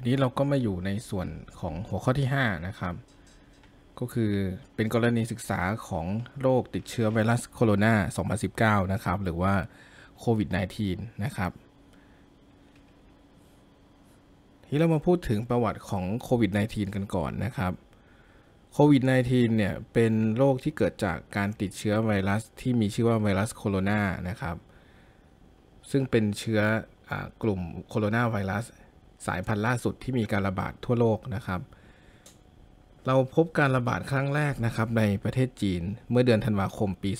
ทีนี้เราก็มาอยู่ในส่วนของหัวข้อที่5นะครับ ก็คือเป็นกรณีศึกษาของโรคติดเชื้อไวรัสโคโรนา2019 นะครับ หรือว่าโควิด -19 นะครับ ที่เรามาพูดถึงประวัติของโควิด -19 กันก่อนนะครับโควิด -19 เนี่ยเป็นโรคที่เกิดจากการติดเชื้อไวรัสที่มีชื่อว่าไวรัสโคโรนานะครับ ซึ่งเป็นเชื้อกลุ่มโคโรนาไวรัสสายพันธุ์ล่าสุดที่มีการระบาดทั่วโลกนะครับ เราพบการระบาดครั้งแรกนะครับ ในประเทศจีน เมื่อเดือนธันวาคมปี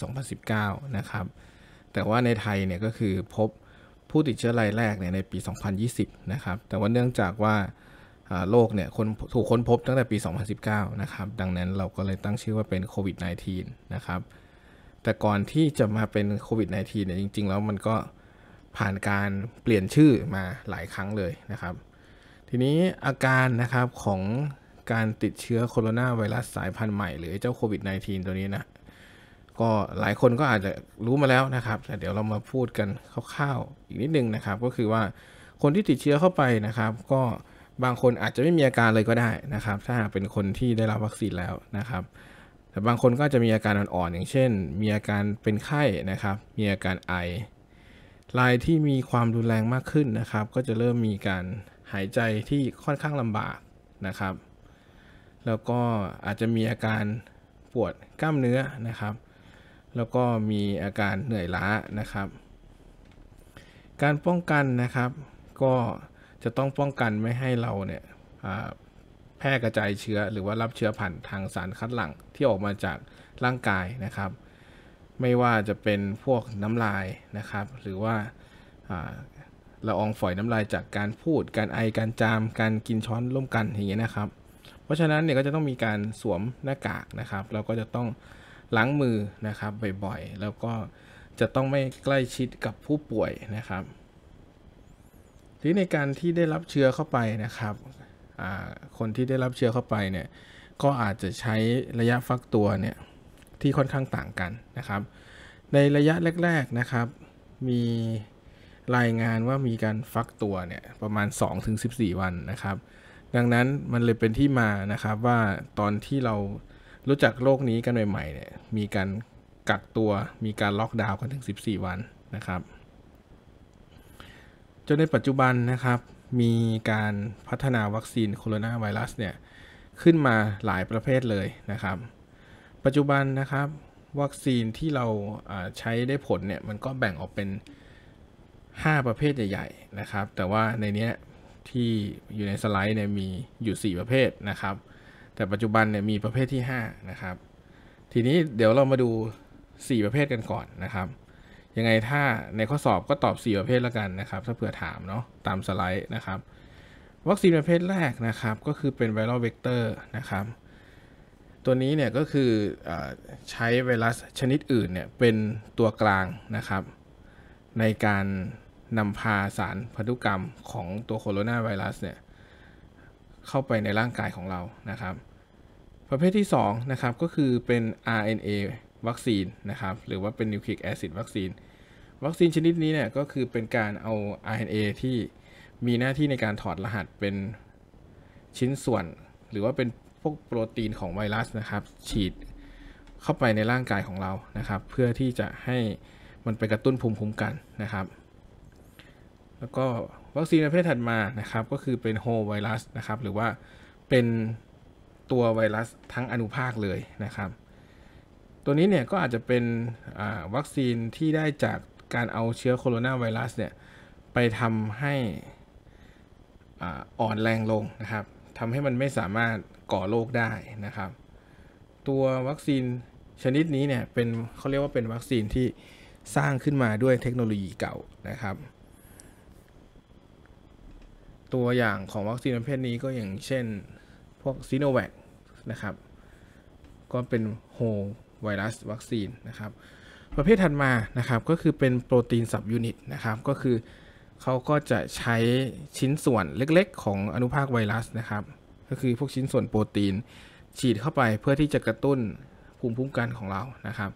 2019 นะครับ แต่ว่าในไทยเนี่ยก็คือพบผู้ติดเชื้อรายแรกเนี่ยในปี 2020 นะครับ แต่ว่าเนื่องจากว่าโรคเนี่ยคนถูกค้นพบตั้งแต่ปี 2019 นะครับดังนั้นเราก็เลยตั้งชื่อว่าเป็นโควิด -19 นะครับแต่ก่อนที่จะมาเป็นโควิด -19 เนี่ยจริง ๆ แล้วมันก็ผ่านการเปลี่ยนชื่อมาหลายครั้งเลยนะครับทีนี้อาการนะครับของการติดเชื้อโคโรนาไวรัสสายพันธุ์ใหม่หรือเจ้าโควิด -19 ตัวนี้นะก็หลายคนก็อาจจะรู้มาแล้วนะครับ แต่เดี๋ยวเรามาพูดกันคร่าวๆ อีกนิดนึงนะครับ ก็คือว่าคนที่ติดเชื้อเข้าไปนะครับ ก็บางคนอาจจะไม่มีอาการเลยก็ได้นะครับ ถ้าเป็นคนที่ได้รับวัคซีนแล้วนะครับ แต่บางคนก็จะมีอาการอ่อนๆอย่างเช่น มีอาการเป็นไข้นะครับ มีอาการไอรายที่มีความรุนแรงมากขึ้นนะครับ ก็จะเริ่มมีการหายใจที่ค่อนข้างลำบากนะครับ แล้วก็อาจจะมีอาการปวดกล้ามเนื้อนะครับ แล้วก็มีอาการเหนื่อยล้านะครับ การป้องกันนะครับก็จะต้องป้องกันไม่ให้เราเนี่ยแพร่กระจายเชื้อหรือว่ารับเชื้อผ่านทางสารคัดหลั่งที่ออกมาจากร่างกายนะครับ ไม่ว่าจะเป็นพวกน้ำลายนะครับ หรือว่าละอองฝอยน้ำลายจากการพูด การไอ การจาม การกินช้อนร่วมกันอย่างเงี้ยนะครับ เพราะฉะนั้นเนี่ยก็จะต้องมีการสวมหน้ากากนะครับ เราก็จะต้องล้างมือนะครับบ่อยๆ แล้วก็จะต้องไม่ใกล้ชิดกับผู้ป่วยนะครับ ทีในการที่ได้รับเชื้อเข้าไปนะครับคนที่ได้รับเชื้อเข้าไปเนี่ยก็อาจจะใช้ระยะฟักตัวเนี่ยที่ค่อนข้างต่างกันนะครับ ในระยะแรก ๆนะครับมีรายงานว่ามีการฟักตัวเนี่ยประมาณ 2-14 วันนะครับ ดังนั้นมันเลยเป็นที่มานะครับว่าตอนที่เรารู้จักโรคนี้กันใหม่ๆเนี่ยมีการกักตัวมีการล็อกดาวน์กันถึง 14 วันนะครับจนในปัจจุบันนะครับมีการพัฒนาวัคซีนโคโรนาไวรัสเนี่ยขึ้นมาหลายประเภทเลยนะครับ ปัจจุบันนะครับวัคซีนที่เราใช้ได้ผลเนี่ยมันก็แบ่งออกเป็น5 ประเภทใหญ่ๆ นะครับ แต่ว่าในนี้ที่อยู่ในสไลด์เนี่ยมีอยู่ 4 ประเภทนะครับ แต่ปัจจุบันเนี่ยมีประเภทที่ 5 นะครับ ทีนี้เดี๋ยวเรามาดู 4 ประเภทกันก่อนนะครับ ยังไงถ้าในข้อสอบก็ตอบ 4 ประเภทแล้วกันนะครับ ถ้าเผื่อถามเนาะ ตามสไลด์นะครับ วัคซีนประเภทแรกนะครับ ก็คือเป็นไวรัลเวกเตอร์นะครับ ตัวนี้เนี่ยก็คืออใช้ไวรัสชนิดอื่นเนี่ยเป็นตัวกลางนะครับในการนำพาสารพันธุกรรมของตัวโคโรนาไวรัสเนี่ยเข้าไปในร่างกายของเรา นะครับ ประเภทที่2นะครับก็คือเป็น RNA วัคซีนนะครับ หรือว่าเป็นนิวคลีกแอซิดวัคซีน วัคซีนชนิดนี้เนี่ยก็คือเป็นการเอา RNA ที่มีหน้าที่ในการถอดรหัสเป็นชิ้นส่วนหรือว่าเป็นพวกโปรตีนของไวรัสนะครับ ฉีดเข้าไปในร่างกายของเรา นะครับ เพื่อที่จะให้มันไปกระตุ้นภูมิคุ้มกันนะครับแล้วก็วัคซีนประเภทถัดมานะครับ ก็คือเป็นโฮไวรัสนะครับ หรือว่าเป็นตัวไวรัสทั้งอนุภาคเลยนะครับ ตัวนี้เนี่ยก็อาจจะเป็นวัคซีนที่ได้จากการเอาเชื้อโคโรนาไวรัส เนี่ยไปทำให้อ่อนแรงลงนะครับทำให้มันไม่สามารถก่อโรคได้นะครับ ตัววัคซีนชนิดนี้เนี่ยเป็นเขาเรียกว่าเป็นวัคซีนที่สร้างขึ้นมาด้วยเทคโนโลยีเก่านะครับตัวอย่างของวัคซีนประเภทนี้ก็อย่างเช่น พวกซีโนแวคนะครับก็เป็นโฮไวรัสวัคซีนนะครับ ประเภทถัดมานะครับก็คือเป็นโปรตีนสับยูนิตนะครับ ก็คือเขาก็จะใช้ชิ้นส่วนเล็กๆของอนุภาคไวรัสนะครับ ก็คือพวกชิ้นส่วนโปรตีนฉีดเข้าไปเพื่อที่จะกระตุ้นภูมิคุ้มกันของเรานะครับ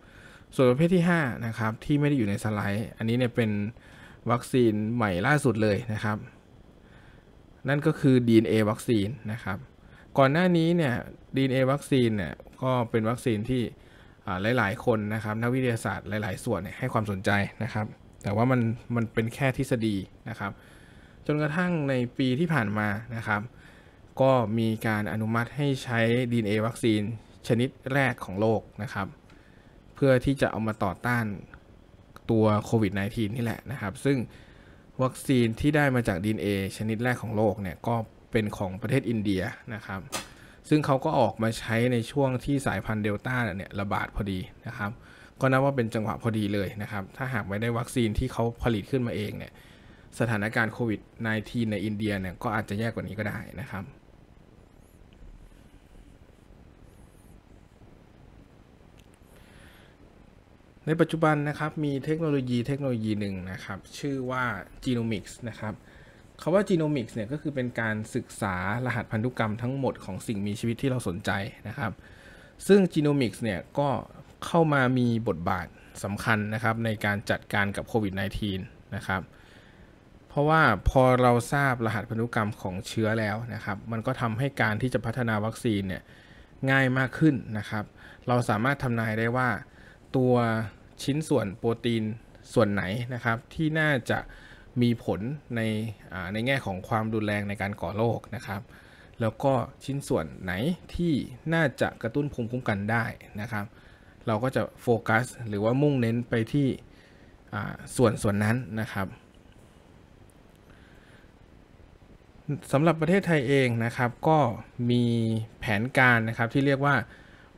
ส่วนประเภทที่5นะครับที่ไม่ได้อยู่ในสไลด์อันนี้เนี่ยเป็นวัคซีนใหม่ล่าสุดเลยนะครับนั่นก็คือ DNA วัคซีนนะครับ ก่อนหน้านี้เนี่ย DNA วัคซีนเนี่ยก็เป็นวัคซีนที่หลายๆคนนะครับนักวิทยาศาสตร์หลาย ๆ ส่วนเนี่ยให้ความสนใจนะครับ แต่ว่ามันมันเป็นแค่ทฤษฎีนะครับ จนกระทั่งในปีที่ผ่านมานะครับ ก็มีการอนุมัติให้ใช้ DNA วัคซีนชนิดแรกของโลกนะครับเพื่อที่จะเอามาต่อต้านตัวโควิด -19 นี่แหละนะครับ ซึ่งวัคซีนที่ได้มาจาก DNA ชนิดแรกของโลกเนี่ยก็เป็นของประเทศอินเดียนะครับ ซึ่งเขาก็ออกมาใช้ในช่วงที่สายพันธุ์เดลต้าเนี่ยระบาดพอดีนะครับ ก็นับว่าเป็นจังหวะพอดีเลยนะครับ ถ้าหากไม่ได้วัคซีนที่เขาผลิตขึ้นมาเองเนี่ยสถานการณ์โควิด -19 ในอินเดียเนี่ยก็อาจจะแย่กว่านี้ก็ได้นะครับในปัจจุบันนะครับมีเทคโนโลยีเทคโนโลยีหนึ่งนะครับชื่อว่า genomics นะครับคำว่า genomics เนี่ยก็คือเป็นการศึกษารหัสพันธุกรรมทั้งหมดของสิ่งมีชีวิตที่เราสนใจนะครับ ซึ่ง genomics เนี่ยก็เข้ามามีบทบาทสำคัญนะครับในการจัดการกับโควิด -19 นะครับ เพราะว่าพอเราทราบรหัสพันธุกรรมของเชื้อแล้วนะครับ มันก็ทำให้การที่จะพัฒนาวัคซีนเนี่ยง่ายมากขึ้นนะครับ เราสามารถทำนายได้ว่าตัวชิ้นส่วนโปรตีนส่วนไหนนะครับ ที่น่าจะมีผลในในแง่ของความรุนแรงในการก่อโรคนะครับ แล้วก็ชิ้นส่วนไหนที่น่าจะกระตุ้นภูมิคุ้มกันได้นะครับ เราก็จะโฟกัสหรือว่ามุ่งเน้นไปที่ส่วนส่วนนั้นนะครับสำหรับประเทศไทยเองนะครับก็มีแผนการนะครับที่เรียกว่า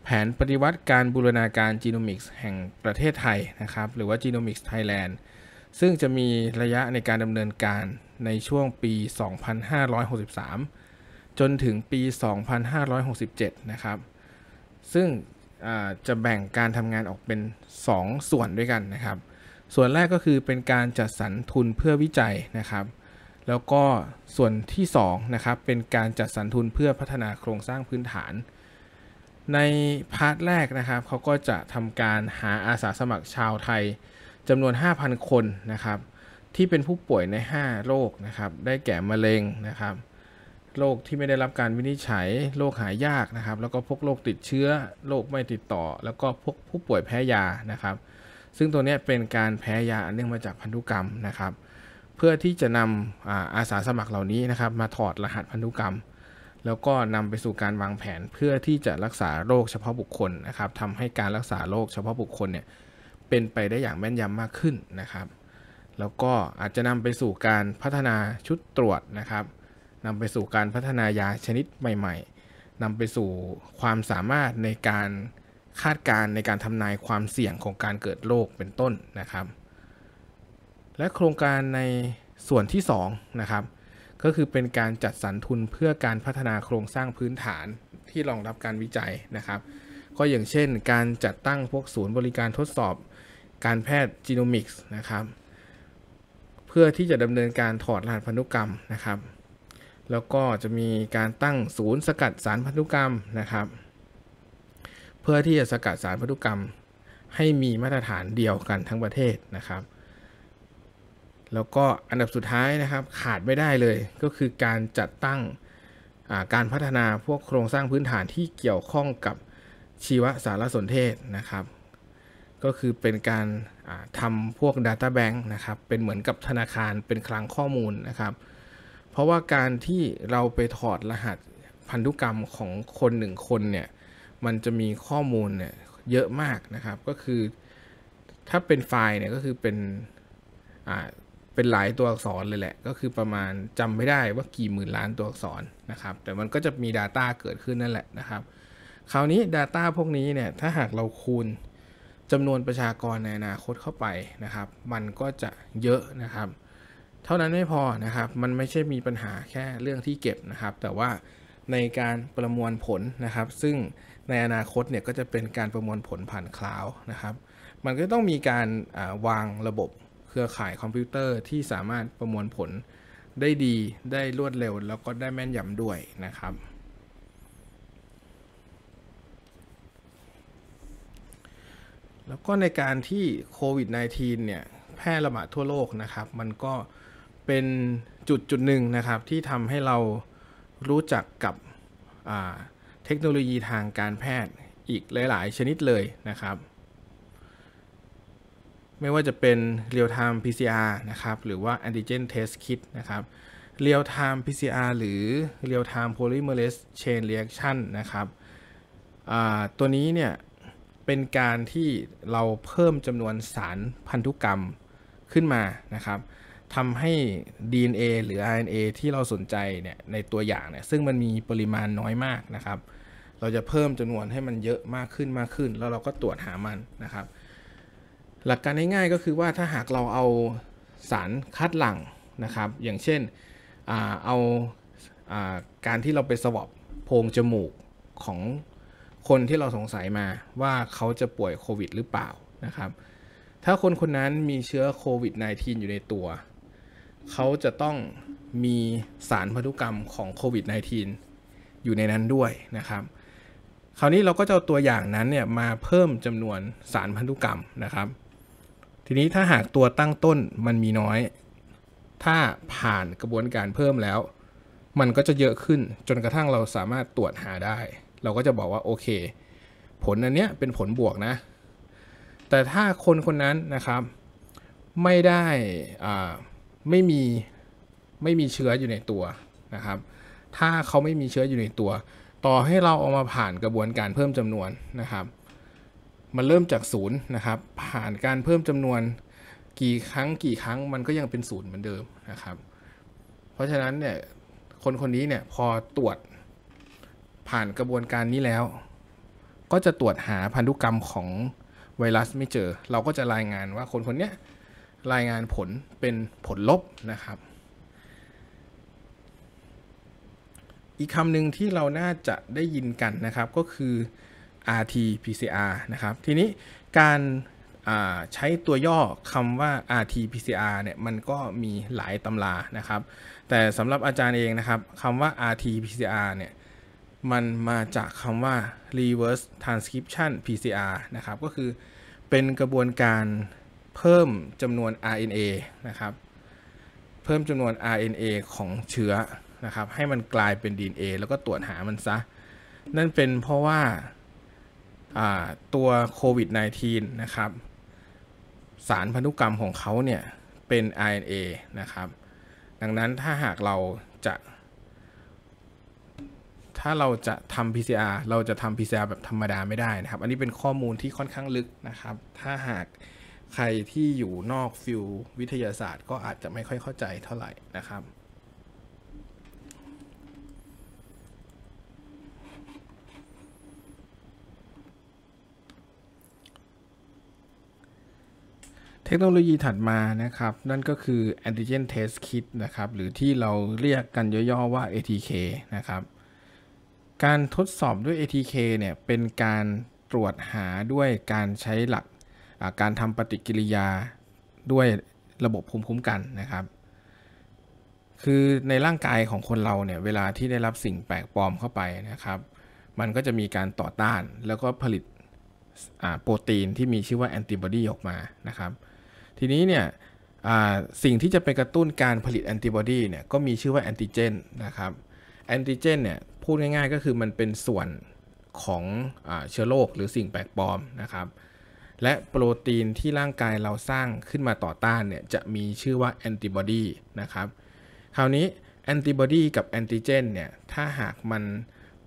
แผนปฏิวัติการบูรณาการจีโนมิกส์แห่งประเทศไทยนะครับหรือว่าจีโนมิกส์ไทยแลนด์ซึ่งจะมีระยะในการดำเนินการในช่วงปี 2563 จนถึงปี 2567 นะครับซึ่งจะแบ่งการทำงานออกเป็น 2 ส่วนด้วยกันนะครับ ส่วนแรกก็คือเป็นการจัดสรรทุนเพื่อวิจัยนะครับ แล้วก็ส่วนที่2นะครับเป็นการจัดสรรทุนเพื่อพัฒนาโครงสร้างพื้นฐานในพาร์ทแรกนะครับเขาก็จะทำการหาอาสาสมัครชาวไทยจำนวน 5,000 คนนะครับที่เป็นผู้ป่วยใน 5 โรคนะครับได้แก่มะเร็งนะครับโรคที่ไม่ได้รับการวินิจฉัย โรคหายยากนะครับ แล้วก็พวกโรคติดเชื้อ โรคไม่ติดต่อ แล้วก็พวกผู้ป่วยแพ้ยานะครับ ซึ่งตัวนี้เป็นการแพ้ยาอันเนื่องมาจากพันธุกรรมนะครับเพื่อที่จะนำอาอาสาสมัครเหล่านี้นะครับ มาถอดรหัสพันธุกรรมแล้วก็นำไปสู่การวางแผนเพื่อที่จะรักษาโรคเฉพาะบุคคลนะครับทำให้การรักษาโรคเฉพาะบุคคลเนี่ยเป็นไปได้อย่างแม่นยำมากขึ้นนะครับ แล้วก็อาจจะนำไปสู่การพัฒนาชุดตรวจนะครับนำไปสู่การพัฒนายาชนิดใหม่ ๆ นำไปสู่ความสามารถในการคาดการณ์ในการทำนายความเสี่ยงของการเกิดโรคเป็นต้นนะครับ และโครงการในส่วนที่2นะครับก็คือเป็นการจัดสรรทุนเพื่อการพัฒนาโครงสร้างพื้นฐานที่รองรับการวิจัยนะครับ ก็อย่างเช่น การจัดตั้งพวกศูนย์บริการทดสอบ การแพทย์จีโนมิกส์นะครับเพื่อที่จะดำเนินการถอดรหัสพันธุกรรมนะครับ แล้วก็จะมีการตั้งศูนย์สกัดสารพันธุกรรมนะครับ เพื่อที่จะสกัดสารพันธุกรรม ให้มีมาตรฐานเดียวกันทั้งประเทศนะครับแล้วก็อันดับสุดท้ายนะครับขาดไม่ได้เลย ก็คือการจัดตั้งการพัฒนาพวกโครงสร้างพื้นฐานที่เกี่ยวข้องกับชีวสารสนเทศนะครับ ก็คือเป็นการทำพวก Data Bank นะครับ เป็นเหมือนกับธนาคารเป็นคลังข้อมูลนะครับ เพราะว่าการที่เราไปถอดรหัสพันธุกรรมของคนหนึ่งคนเนี่ยมันจะมีข้อมูลเนี่ยเยอะมากนะครับ ก็คือ ถ้าเป็นไฟล์เนี่ยก็คือเป็นเป็นหลายตัวอักษรเลยแหละ ก็คือประมาณจำไม่ได้ว่ากี่หมื่นล้านตัวอักษรนะครับ แต่มันก็จะมี Data เกิดขึ้นนั่นแหละนะครับ คราวนี้ Data พวกนี้เนี่ย ถ้าหากเราคูณจำนวนประชากรในอนาคตเข้าไปนะครับ มันก็จะเยอะนะครับ เท่านั้นไม่พอนะครับ มันไม่ใช่มีปัญหาแค่เรื่องที่เก็บนะครับ แต่ว่าในการประมวลผลนะครับ ซึ่งในอนาคตเนี่ยก็จะเป็นการประมวลผลผ่านคลาวนะครับ มันก็ต้องมีการวางระบบเครือข่ายคอมพิวเตอร์ที่สามารถประมวลผลได้ดีได้รวดเร็ว แล้วก็ได้แม่นยำด้วยนะครับแล้วก็ในการที่โควิด -19 เนี่ยแพร่ระบาดทั่วโลกนะครับ มันก็เป็นจุดจุดหนึ่งนะครับที่ทำให้เรารู้จักกับเทคโนโลยีทางการแพทย์อีกหลาย ๆ ชนิดเลยนะครับไม่ว่าจะเป็น Real Time PCR นะครับหรือว่า Antigen Test Kit นะครับ Real Time PCR หรือ Real Time Polymerase Chain Reaction นะครับตัวนี้เนี่ยเป็นการที่เราเพิ่มจำนวนสารพันธุกรรมขึ้นมานะครับทำให้ DNA หรือ RNA ที่เราสนใจเนี่ยในตัวอย่างเนี่ยซึ่งมันมีปริมาณน้อยมากนะครับ เราจะเพิ่มจำนวนให้มันเยอะมากขึ้นมากขึ้นแล้วเราก็ตรวจหามันนะครับหลักการง่ายๆก็คือว่าถ้าหากเราเอาสารคัดหลั่งนะครับ อย่างเช่นเอาอการที่เราไปสวอปโพรงจมูกของคนที่เราสงสัยมาว่าเขาจะป่วยโควิด หรือเปล่านะครับถ้าคนคนนั้นมีเชื้อโควิด -19 อยู่ในตัว เขาจะต้องมีสารพันธุกรรมของโควิด -19 อยู่ในนั้นด้วยนะครับ คราวนี้เราก็จะเอาตัวอย่างนั้นเนี่ยมาเพิ่มจำนวนสารพันธุกรรมนะครับทีนี้ถ้าหากตัวตั้งต้นมันมีน้อย ถ้าผ่านกระบวนการเพิ่มแล้ว มันก็จะเยอะขึ้นจนกระทั่งเราสามารถตรวจหาได้ เราก็จะบอกว่าโอเค ผลอันเนี้ยเป็นผลบวกนะ แต่ถ้าคนคนนั้นนะครับ ไม่ได้อ่าไม่มีไม่มีเชื้ออยู่ในตัวนะครับ ถ้าเขาไม่มีเชื้ออยู่ในตัว ต่อให้เราเอามาผ่านกระบวนการเพิ่มจำนวนนะครับมันเริ่มจากศูนย์นะครับ ผ่านการเพิ่มจำนวนกี่ครั้งกี่ครั้งมันก็ยังเป็นศูนย์เหมือนเดิมนะครับ เพราะฉะนั้นเนี่ยคนคนนี้เนี่ยพอตรวจผ่านกระบวนการนี้แล้ว ก็จะตรวจหาพันธุกรรมของไวรัสไม่เจอเราก็จะรายงานว่าคนคนนี้รายงานผลเป็นผลลบนะครับ อีกคำหนึ่งที่เราน่าจะได้ยินกันนะครับก็คือ rt pcr นะครับ ทีนี้การใช้ตัวย่อคำว่า rt pcr เนี่ยมันก็มีหลายตำรานะครับ แต่สำหรับอาจารย์เองนะครับคำว่า rt pcr เนี่ยมันมาจากคำว่า reverse transcription PCR นะครับ ก็คือเป็นกระบวนการเพิ่มจำนวน RNA นะครับ เพิ่มจำนวน RNA ของเชื้อ นะครับ ให้มันกลายเป็น DNA แล้วก็ตรวจหามันซะ นั่นเป็นเพราะว่าตัวโควิด -19 นะครับ สารพันธุกรรมของเขาเนี่ยเป็น RNA นะครับ ดังนั้นถ้าหากเราจะถ้าเราจะทำ PCR เราจะทำ PCR แบบธรรมดาไม่ได้นะครับ อันนี้เป็นข้อมูลที่ค่อนข้างลึกนะครับ ถ้าหากใครที่อยู่นอกฟิววิทยาศาสตร์ก็อาจจะไม่ค่อยเข้าใจเท่าไหร่นะครับเทคโนโลยีถัดมานะครับนั่นก็คือ antigen test kit นะครับ หรือที่เราเรียกกันย่อๆว่า ATK นะครับ การทดสอบด้วย ATK เนี่ยเป็นการตรวจหาด้วยการใช้หลักการทำปฏิกิริยาด้วยระบบภูมิคุ้มกันนะครับ คือในร่างกายของคนเราเนี่ย เวลาที่ได้รับสิ่งแปลกปลอมเข้าไปนะครับ มันก็จะมีการต่อต้าน แล้วก็ผลิตโปรตีนที่มีชื่อว่าแอนติบอดีออกมานะครับทีนี้เนี่ยสิ่งที่จะเป็นกระตุ้นการผลิตแอนติบอดีเนี่ยก็มีชื่อว่าแอนติเจนนะครับแอนติเจนเนี่ยพูดง่ายๆก็คือมันเป็นส่วนของอเชื้อโรคหรือสิ่งแปลกปลอมนะครับและโปรตีนที่ร่างกายเราสร้างขึ้นมาต่อต้านเนี่ยจะมีชื่อว่าแอนติบอดีนะครับคราวนี้แอนติบอดีกับแอนติเจนเนี่ยถ้าหากมัน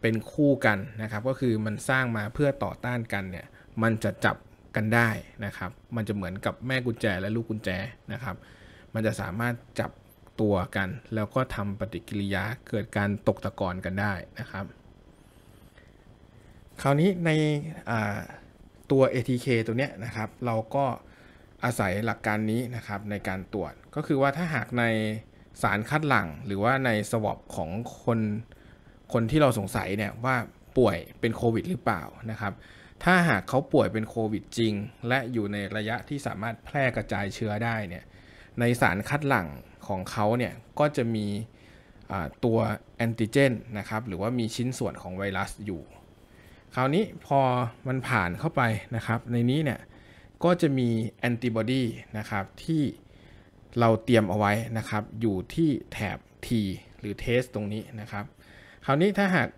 เป็นคู่กันนะครับก็คือมันสร้างมาเพื่อต่อต้านกันเนี่ยมันจะจับกันได้นะครับ มันจะเหมือนกับแม่กุญแจและลูกกุญแจนะครับ มันจะสามารถจับตัวกัน แล้วก็ทำปฏิกิริยาเกิดการตกตะกอนกันได้นะครับ คราวนี้ในตัว ATK ตัวเนี้ยนะครับ เราก็อาศัยหลักการนี้นะครับในการตรวจ ก็คือว่าถ้าหากในสารคัดหลั่งหรือว่าในสวอปของคนคนที่เราสงสัยเนี่ยว่าป่วยเป็นโควิด หรือเปล่านะครับถ้าหากเขาป่วยเป็นโควิดจริง และอยู่ในระยะที่สามารถแพร่กระจายเชื้อได้เนี่ยในสารคัดหลั่งของเขาเนี่ยก็จะมีตัวแอนติเจนนะครับหรือว่ามีชิ้นส่วนของไวรัสอยู่ คราวนี้พอมันผ่านเข้าไปนะครับ ในนี้เนี่ยก็จะมีแอนติบอดีนะครับที่เราเตรียมเอาไว้นะครับอยู่ที่แถบ T หรือเทส ตรงนี้นะครับ คราวนี้ถ้าหาก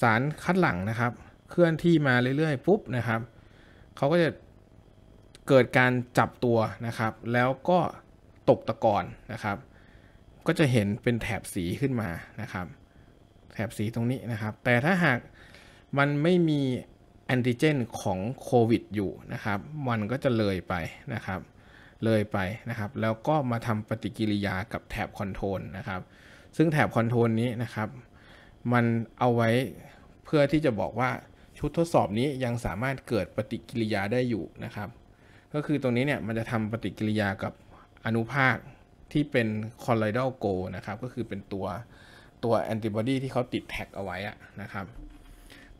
สารคัดหลั่งนะครับเคลื่อนที่มาเรื่อยๆปุ๊บนะครับเขาก็จะเกิดการจับตัวนะครับ แล้วก็ตกตะกอนนะครับ ก็จะเห็นเป็นแถบสีขึ้นมานะครับ แถบสีตรงนี้นะครับ แต่ถ้าหากมันไม่มีแอนติเจนของโควิด อยู่นะครับ มันก็จะเลยไปนะครับ เลยไปนะครับ แล้วก็มาทำปฏิกิริยากับแถบคอนโทรลนะครับ ซึ่งแถบคอนโทรลนี้นะครับ มันเอาไว้เพื่อที่จะบอกว่าชุดทดสอบนี้ยังสามารถเกิดปฏิกิริยาได้อยู่นะครับ ก็คือตรงนี้เนี่ยมันจะทำปฏิกิริยากับอนุภาคที่เป็นคอลลอยดัลโกนะครับ ก็คือเป็นตัวตัวแอนติบอดีที่เขาติดแท็กเอาไว้นะครับ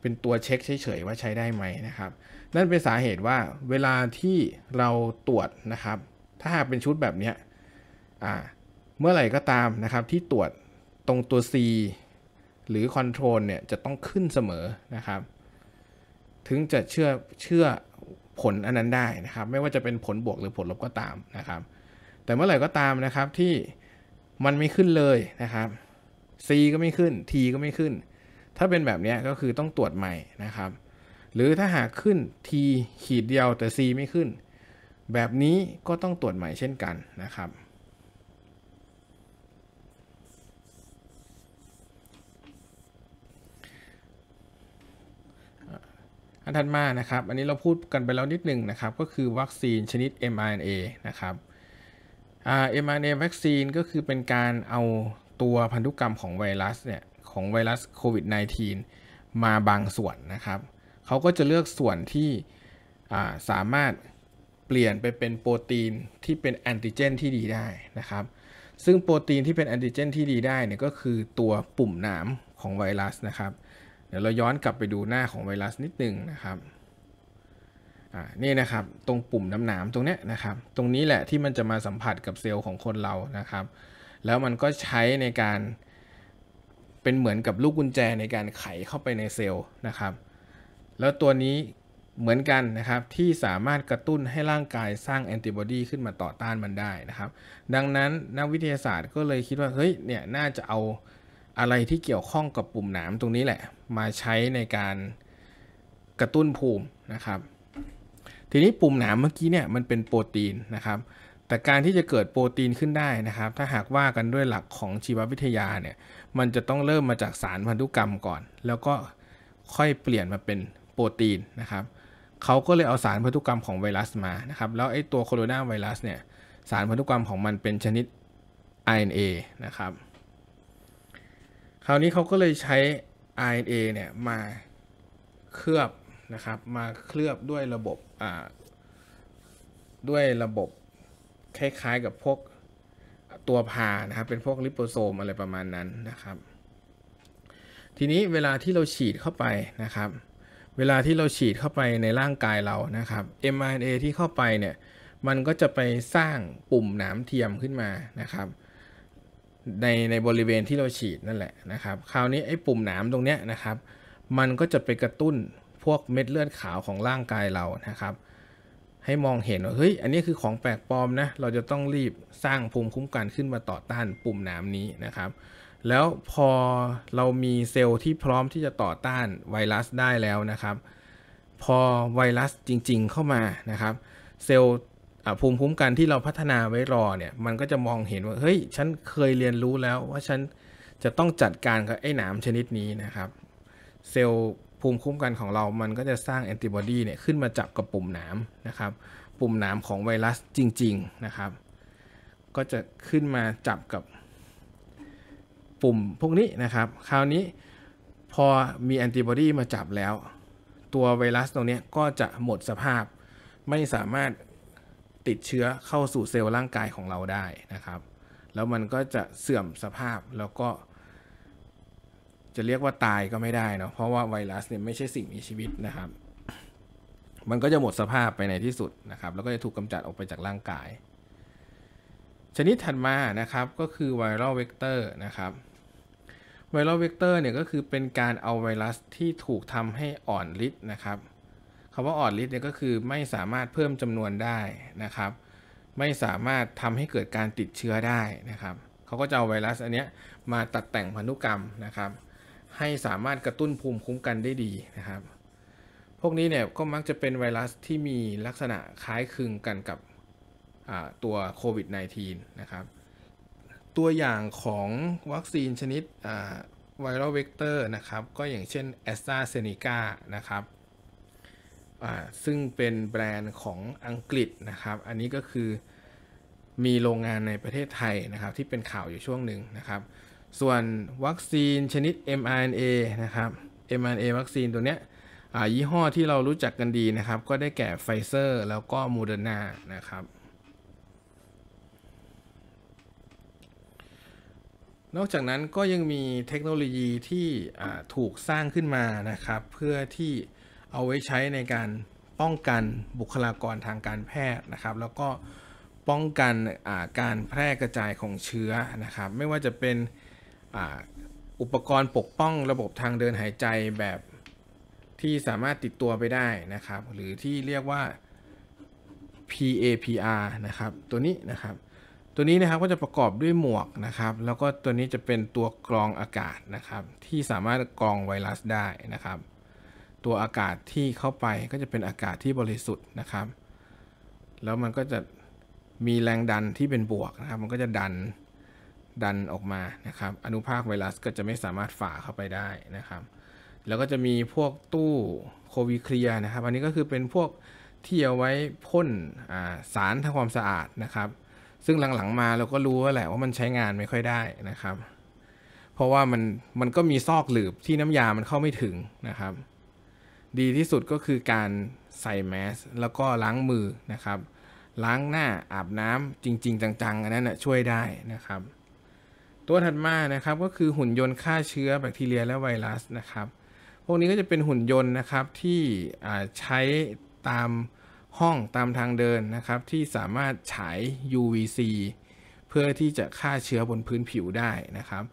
เป็นตัวเช็คเฉยๆว่าใช้ได้ไหมนะครับ นั่นเป็นสาเหตุว่าเวลาที่เราตรวจนะครับ ถ้าหากเป็นชุดแบบนี้ เมื่อไหร่ก็ตามนะครับที่ตรวจตรงตัว C หรือ Control เนี่ยจะต้องขึ้นเสมอนะครับถึงจะเชื่อเชื่อผลอันนั้นได้นะครับ ไม่ว่าจะเป็นผลบวกหรือผลลบก็ตามนะครับ แต่เมื่อไหร่ก็ตามนะครับที่มันไม่ขึ้นเลยนะครับ C ก็ไม่ขึ้น T ก็ไม่ขึ้น ถ้าเป็นแบบนี้ก็คือต้องตรวจใหม่นะครับ หรือถ้าหากขึ้น T ขีดเดียวแต่ C ไม่ขึ้น แบบนี้ก็ต้องตรวจใหม่เช่นกันนะครับอันถัดมานะครับ อันนี้เราพูดกันไปแล้วนิดหนึ่งนะครับ ก็คือวัคซีนชนิด mRNA นะครับ mRNA วัคซีนก็คือเป็นการเอาตัวพันธุกรรมของไวรัสเนี่ยของไวรัสโควิด -19 มาบางส่วนนะครับ เขาก็จะเลือกส่วนที่สามารถเปลี่ยนไปเป็นโปรตีนที่เป็นแอนติเจนที่ดีได้นะครับ ซึ่งโปรตีนที่เป็นแอนติเจน ที่ดีได้เนี่ยก็คือตัวปุ่มหนามของไวรัสนะครับดี๋ยวเราย้อนกลับไปดูหน้าของไวรัสนิดนึงนะครับนี่นะครับ ตรงปุ่มน้ำหนามตรงนี้นะครับ ตรงนี้แหละที่มันจะมาสัมผัสกับเซลล์ของคนเรา นะครับ แล้วมันก็ใช้ในการ เป็นเหมือนกับลูกกุญแจในการไขเข้าไปในเซลล์นะครับ แล้วตัวนี้เหมือนกันนะครับที่สามารถกระตุ้นให้ร่างกายสร้างแอนติบอดีขึ้นมาต่อต้านมันได้นะครับ ดังนั้นนักวิทยาศาสตร์ก็เลยคิดว่า เฮ้ย เนี่ย น่าจะเอาอะไรที่เกี่ยวข้องกับปุ่มหนามตรงนี้แหละมาใช้ในการกระตุ้นภูมินะครับ ทีนี้ปุ่มหนามเมื่อกี้เนี่ยมันเป็นโปรตีนนะครับ แต่การที่จะเกิดโปรตีนขึ้นได้นะครับ ถ้าหากว่ากันด้วยหลักของชีววิทยาเนี่ยมันจะต้องเริ่มมาจากสารพันธุกรรมก่อน แล้วก็ค่อยเปลี่ยนมาเป็นโปรตีนนะครับเขาก็เลยเอาสารพันธุกรรมของไวรัสมานะครับ แล้วไอ้ตัวโคโรนาไวรัสเนี่ยสารพันธุกรรมของมันเป็นชนิด RNA นะครับคราวนี้เขาก็เลยใช้ RNA เนี่ยมาเคลือบนะครับ มาเคลือบด้วยระบบด้วยระบบคล้ายๆกับพวกตัวพานะครับ เป็นพวกลิโปโซมอะไรประมาณนั้นนะครับ ทีนี้เวลาที่เราฉีดเข้าไปนะครับ เวลาที่เราฉีดเข้าไปในร่างกายเรานะครับ mRNA ที่เข้าไปเนี่ย มันก็จะไปสร้างปุ่มหนามเทียมขึ้นมานะครับในในบริเวณที่เราฉีดนั่นแหละนะครับคราวนี้ไอ้ปุ่มหนามตรงเนี้ยนะครับ มันก็จะไปกระตุ้นพวกเม็ดเลือดขาวของร่างกายเรานะครับ ให้มองเห็นว่าเฮ้ยอันนี้คือของแปลกปลอมนะเราจะต้องรีบสร้างภูมิคุ้มกันขึ้นมาต่อต้านปุ่มหนามนี้นะครับ แล้วพอเรามีเซลล์ที่พร้อมที่จะต่อต้านไวรัส ได้แล้วนะครับ พอไวรัสจริงๆ เข้ามานะครับเซลล์ภูมิคุ้มกันที่เราพัฒนาไว้รอเนี่ย มันก็จะมองเห็นว่า เฮ้ยฉันเคยเรียนรู้แล้วว่าฉันจะต้องจัดการกับไอ้หนามชนิดนี้นะครับ เซลล์ภูมิคุ้มกันของเรามันก็จะสร้างแอนติบอดีเนี่ยขึ้นมาจับกับปุ่มหนามนะครับ ปุ่มหนามของไวรัสจริง ๆนะครับ ก็จะขึ้นมาจับกับปุ่มพวกนี้นะครับ คราวนี้พอมีแอนติบอดีมาจับแล้วตัวไวรัสตรงนี้ก็จะหมดสภาพไม่สามารถติดเชื้อเข้าสู่เซลล์ร่างกายของเราได้นะครับ แล้วมันก็จะเสื่อมสภาพแล้วก็ จะเรียกว่าตายก็ไม่ได้เนาะเพราะว่าไวรัสเนี่ยไม่ใช่สิ่งมีชีวิตนะครับ มันก็จะหมดสภาพไปในที่สุดนะครับ แล้วก็จะถูกกำจัดออกไปจากร่างกาย ชนิดถัดมานะครับก็คือไวรัลเวกเตอร์นะครับ ไวรัลเวกเตอร์เนี่ยก็คือเป็นการเอาไวรัสที่ถูกทำให้อ่อนฤทธิ์นะครับคำว่าออดลิสเนี่ยก็คือไม่สามารถเพิ่มจำนวนได้นะครับ ไม่สามารถทำให้เกิดการติดเชื้อได้นะครับ เขาก็จะเอาไวรัสอันเนี้ยมาตัดแต่งพันธุกรรมนะครับ ให้สามารถกระตุ้นภูมิคุ้มกันได้ดีนะครับพวกนี้เนี่ยก็มักจะเป็นไวรัสที่มีลักษณะคล้ายคลึงกันกับตัวโควิด -19 นะครับตัวอย่างของวัคซีนชนิดไวรัลเวกเตอร์นะครับก็อย่างเช่นแอสตราเซเนกานะครับซึ่งเป็นแบรนด์ของอังกฤษนะครับ อันนี้ก็คือมีโรงงานในประเทศไทยนะครับ ที่เป็นข่าวอยู่ช่วงหนึ่งนะครับ ส่วนวัคซีนชนิด mRNA นะครับ mRNA วัคซีนตัวเนี้ยยี่ห้อที่เรารู้จักกันดีนะครับ ก็ได้แก่ไฟเซอร์แล้วก็โมเดอร์นานะครับ นอกจากนั้นก็ยังมีเทคโนโลยีที่ถูกสร้างขึ้นมานะครับ เพื่อที่เอาไว้ใช้ในการป้องกันบุคลากรทางการแพทย์นะครับ แล้วก็ป้องกันการแพร่กระจายของเชื้อนะครับ ไม่ว่าจะเป็นอุปกรณ์ปกป้องระบบทางเดินหายใจแบบ ที่สามารถติดตัวไปได้นะครับ หรือที่เรียกว่า PAPR นะครับ ตัวนี้นะครับ ตัวนี้นะครับก็จะประกอบด้วยหมวกนะครับ แล้วก็ตัวนี้จะเป็นตัวกรองอากาศนะครับ ที่สามารถกรองไวรัสได้นะครับตัวอากาศที่เข้าไปก็จะเป็นอากาศที่บริสุทธิ์นะครับ แล้วมันก็จะมีแรงดันที่เป็นบวกนะครับ มันก็จะดันดันออกมา นะครับ อนุภาคไวรัสก็จะไม่สามารถฝ่าเข้าไปได้นะครับ แล้วก็จะมีพวกตู้โควิเคลียนะครับ อันนี้ก็คือเป็นพวกที่เอาไว้พ่นสารทำความสะอาดนะครับ ซึ่งหลังๆมาเราก็รู้ว่าแหละว่ามันใช้งานไม่ค่อยได้นะครับ เพราะว่ามัน มันก็มีซอกหลืบที่น้ำยา มันเข้าไม่ถึงนะครับดีที่สุดก็คือการใส่แมส แล้วก็ล้างมือนะครับ ล้างหน้าอาบน้ำจริง ๆ จังๆอันนั้นนะช่วยได้นะครับ ตัวถัดมานะครับก็คือหุ่นยนต์ฆ่าเชื้อ แบคทีเรียและไวรัสนะครับ พวกนี้ก็จะเป็นหุ่นยนต์นะครับที่ใช้ตามห้องตามทางเดินนะครับ ที่สามารถฉาย UVC เพื่อที่จะฆ่าเชื้อบนพื้นผิวได้นะครับ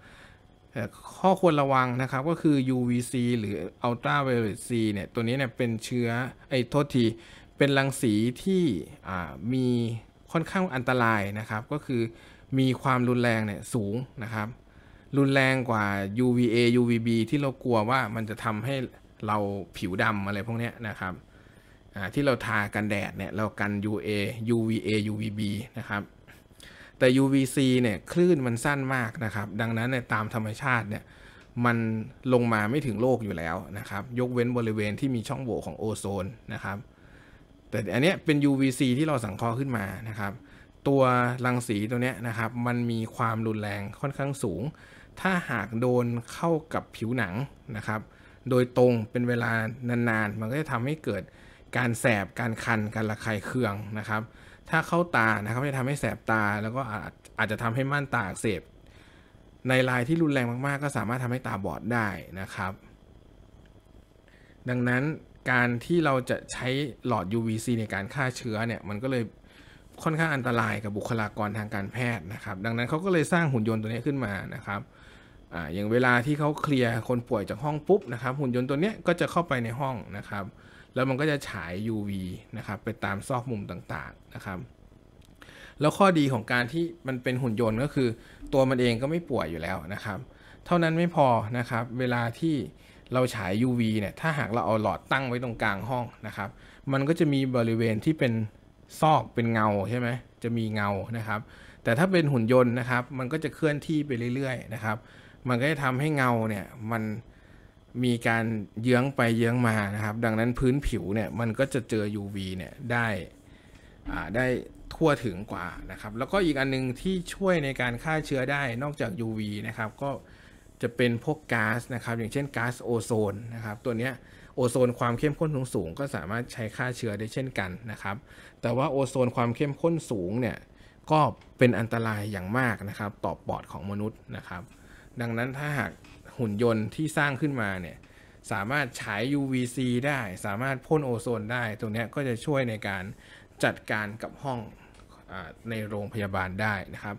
ข้อควรระวังนะครับก็คือ UVC หรือ Ultraviolet C เนี่ยตัวนี้เนี่ยเป็นเชื้อ ไอ้โทษที เป็นรังสีที่มีค่อนข้างอันตรายนะครับ ก็คือมีความรุนแรงเนี่ยสูงนะครับ รุนแรงกว่า UVA UVB ที่เรากลัวว่ามันจะทำให้เราผิวดำอะไรพวกนี้นะครับ ที่เราทากันแดดเนี่ยเรากัน UA UVA UVB นะครับแต่ UVC เนี่ยคลื่นมันสั้นมากนะครับ ดังนั้นเนี่ยตามธรรมชาติเนี่ยมันลงมาไม่ถึงโลกอยู่แล้วนะครับยกเว้นบริเวณที่มีช่องโหว่ของโอโซนนะครับแต่อันเนี้ยเป็น UVC ที่เราสังเคราะห์ขึ้นมานะครับ ตัวรังสีตัวเนี้ยนะครับมันมีความรุนแรงค่อนข้างสูง ถ้าหากโดนเข้ากับผิวหนังนะครับ โดยตรงเป็นเวลานานๆ มันก็จะทำให้เกิดการแสบ การคันการระคายเคืองนะครับถ้าเข้าตานะครับจะทำให้แสบตา แล้วก็อาจอาจจะทำให้ม่านตาอักเสบในลายที่รุนแรงมากๆ ก็สามารถทำให้ตาบอดได้นะครับ ดังนั้นการที่เราจะใช้หลอด UVC ในการฆ่าเชื้อเนี่ย มันก็เลยค่อนข้างอันตรายกับบุคลากรทางการแพทย์นะครับ ดังนั้นเขาก็เลยสร้างหุ่นยนต์ตัวนี้ขึ้นมานะครับออย่างเวลาที่เขาเคลียร์คนป่วยจากห้องปุ๊บนะครับ หุ่นยนต์ตัวนี้ก็จะเข้าไปในห้องนะครับแล้วมันก็จะฉาย UV นะครับ ไปตามซอกมุมต่างๆ นะครับ แล้วข้อดีของการที่มันเป็นหุ่นยนต์ก็คือ ตัวมันเองก็ไม่ป่วยอยู่แล้วนะครับ เท่านั้นไม่พอ นะครับ เวลาที่เราฉาย UV เนี่ย ถ้าหากเราเอาหลอดตั้งไว้ตรงกลางห้องนะครับ มันก็จะมีบริเวณที่เป็นซอกเป็นเงาใช่ไหม จะมีเงานะครับ แต่ถ้าเป็นหุ่นยนต์นะครับ มันก็จะเคลื่อนที่ไปเรื่อยๆ นะครับ มันก็จะทำให้เงาเนี่ยมันมีการเยื้องไปเยื้องมานะครับ ดังนั้นพื้นผิวเนี่ยมันก็จะเจอ UV เนี่ยได้ได้ทั่วถึงกว่านะครับแล้วก็อีกอันนึงที่ช่วยในการฆ่าเชื้อได้นอกจาก UV นะครับก็จะเป็นพวกก๊าซนะครับอย่างเช่นก๊าซโอโซนนะครับตัวเนี้ยโอโซนความเข้มข้นสูงสูงก็สามารถใช้ฆ่าเชื้อได้เช่นกันนะครับแต่ว่าโอโซนความเข้มข้นสูงเนี่ยก็เป็นอันตรายอย่างมากนะครับต่อปอดของมนุษย์นะครับ ดังนั้นถ้าหากหุ่นยนต์ที่สร้างขึ้นมาเนี่ยสามารถฉาย UVC ได้สามารถพ่นโอโซนได้ตรงนี้ก็จะช่วยในการจัดการกับห้องอในโรงพยาบาลได้นะครับ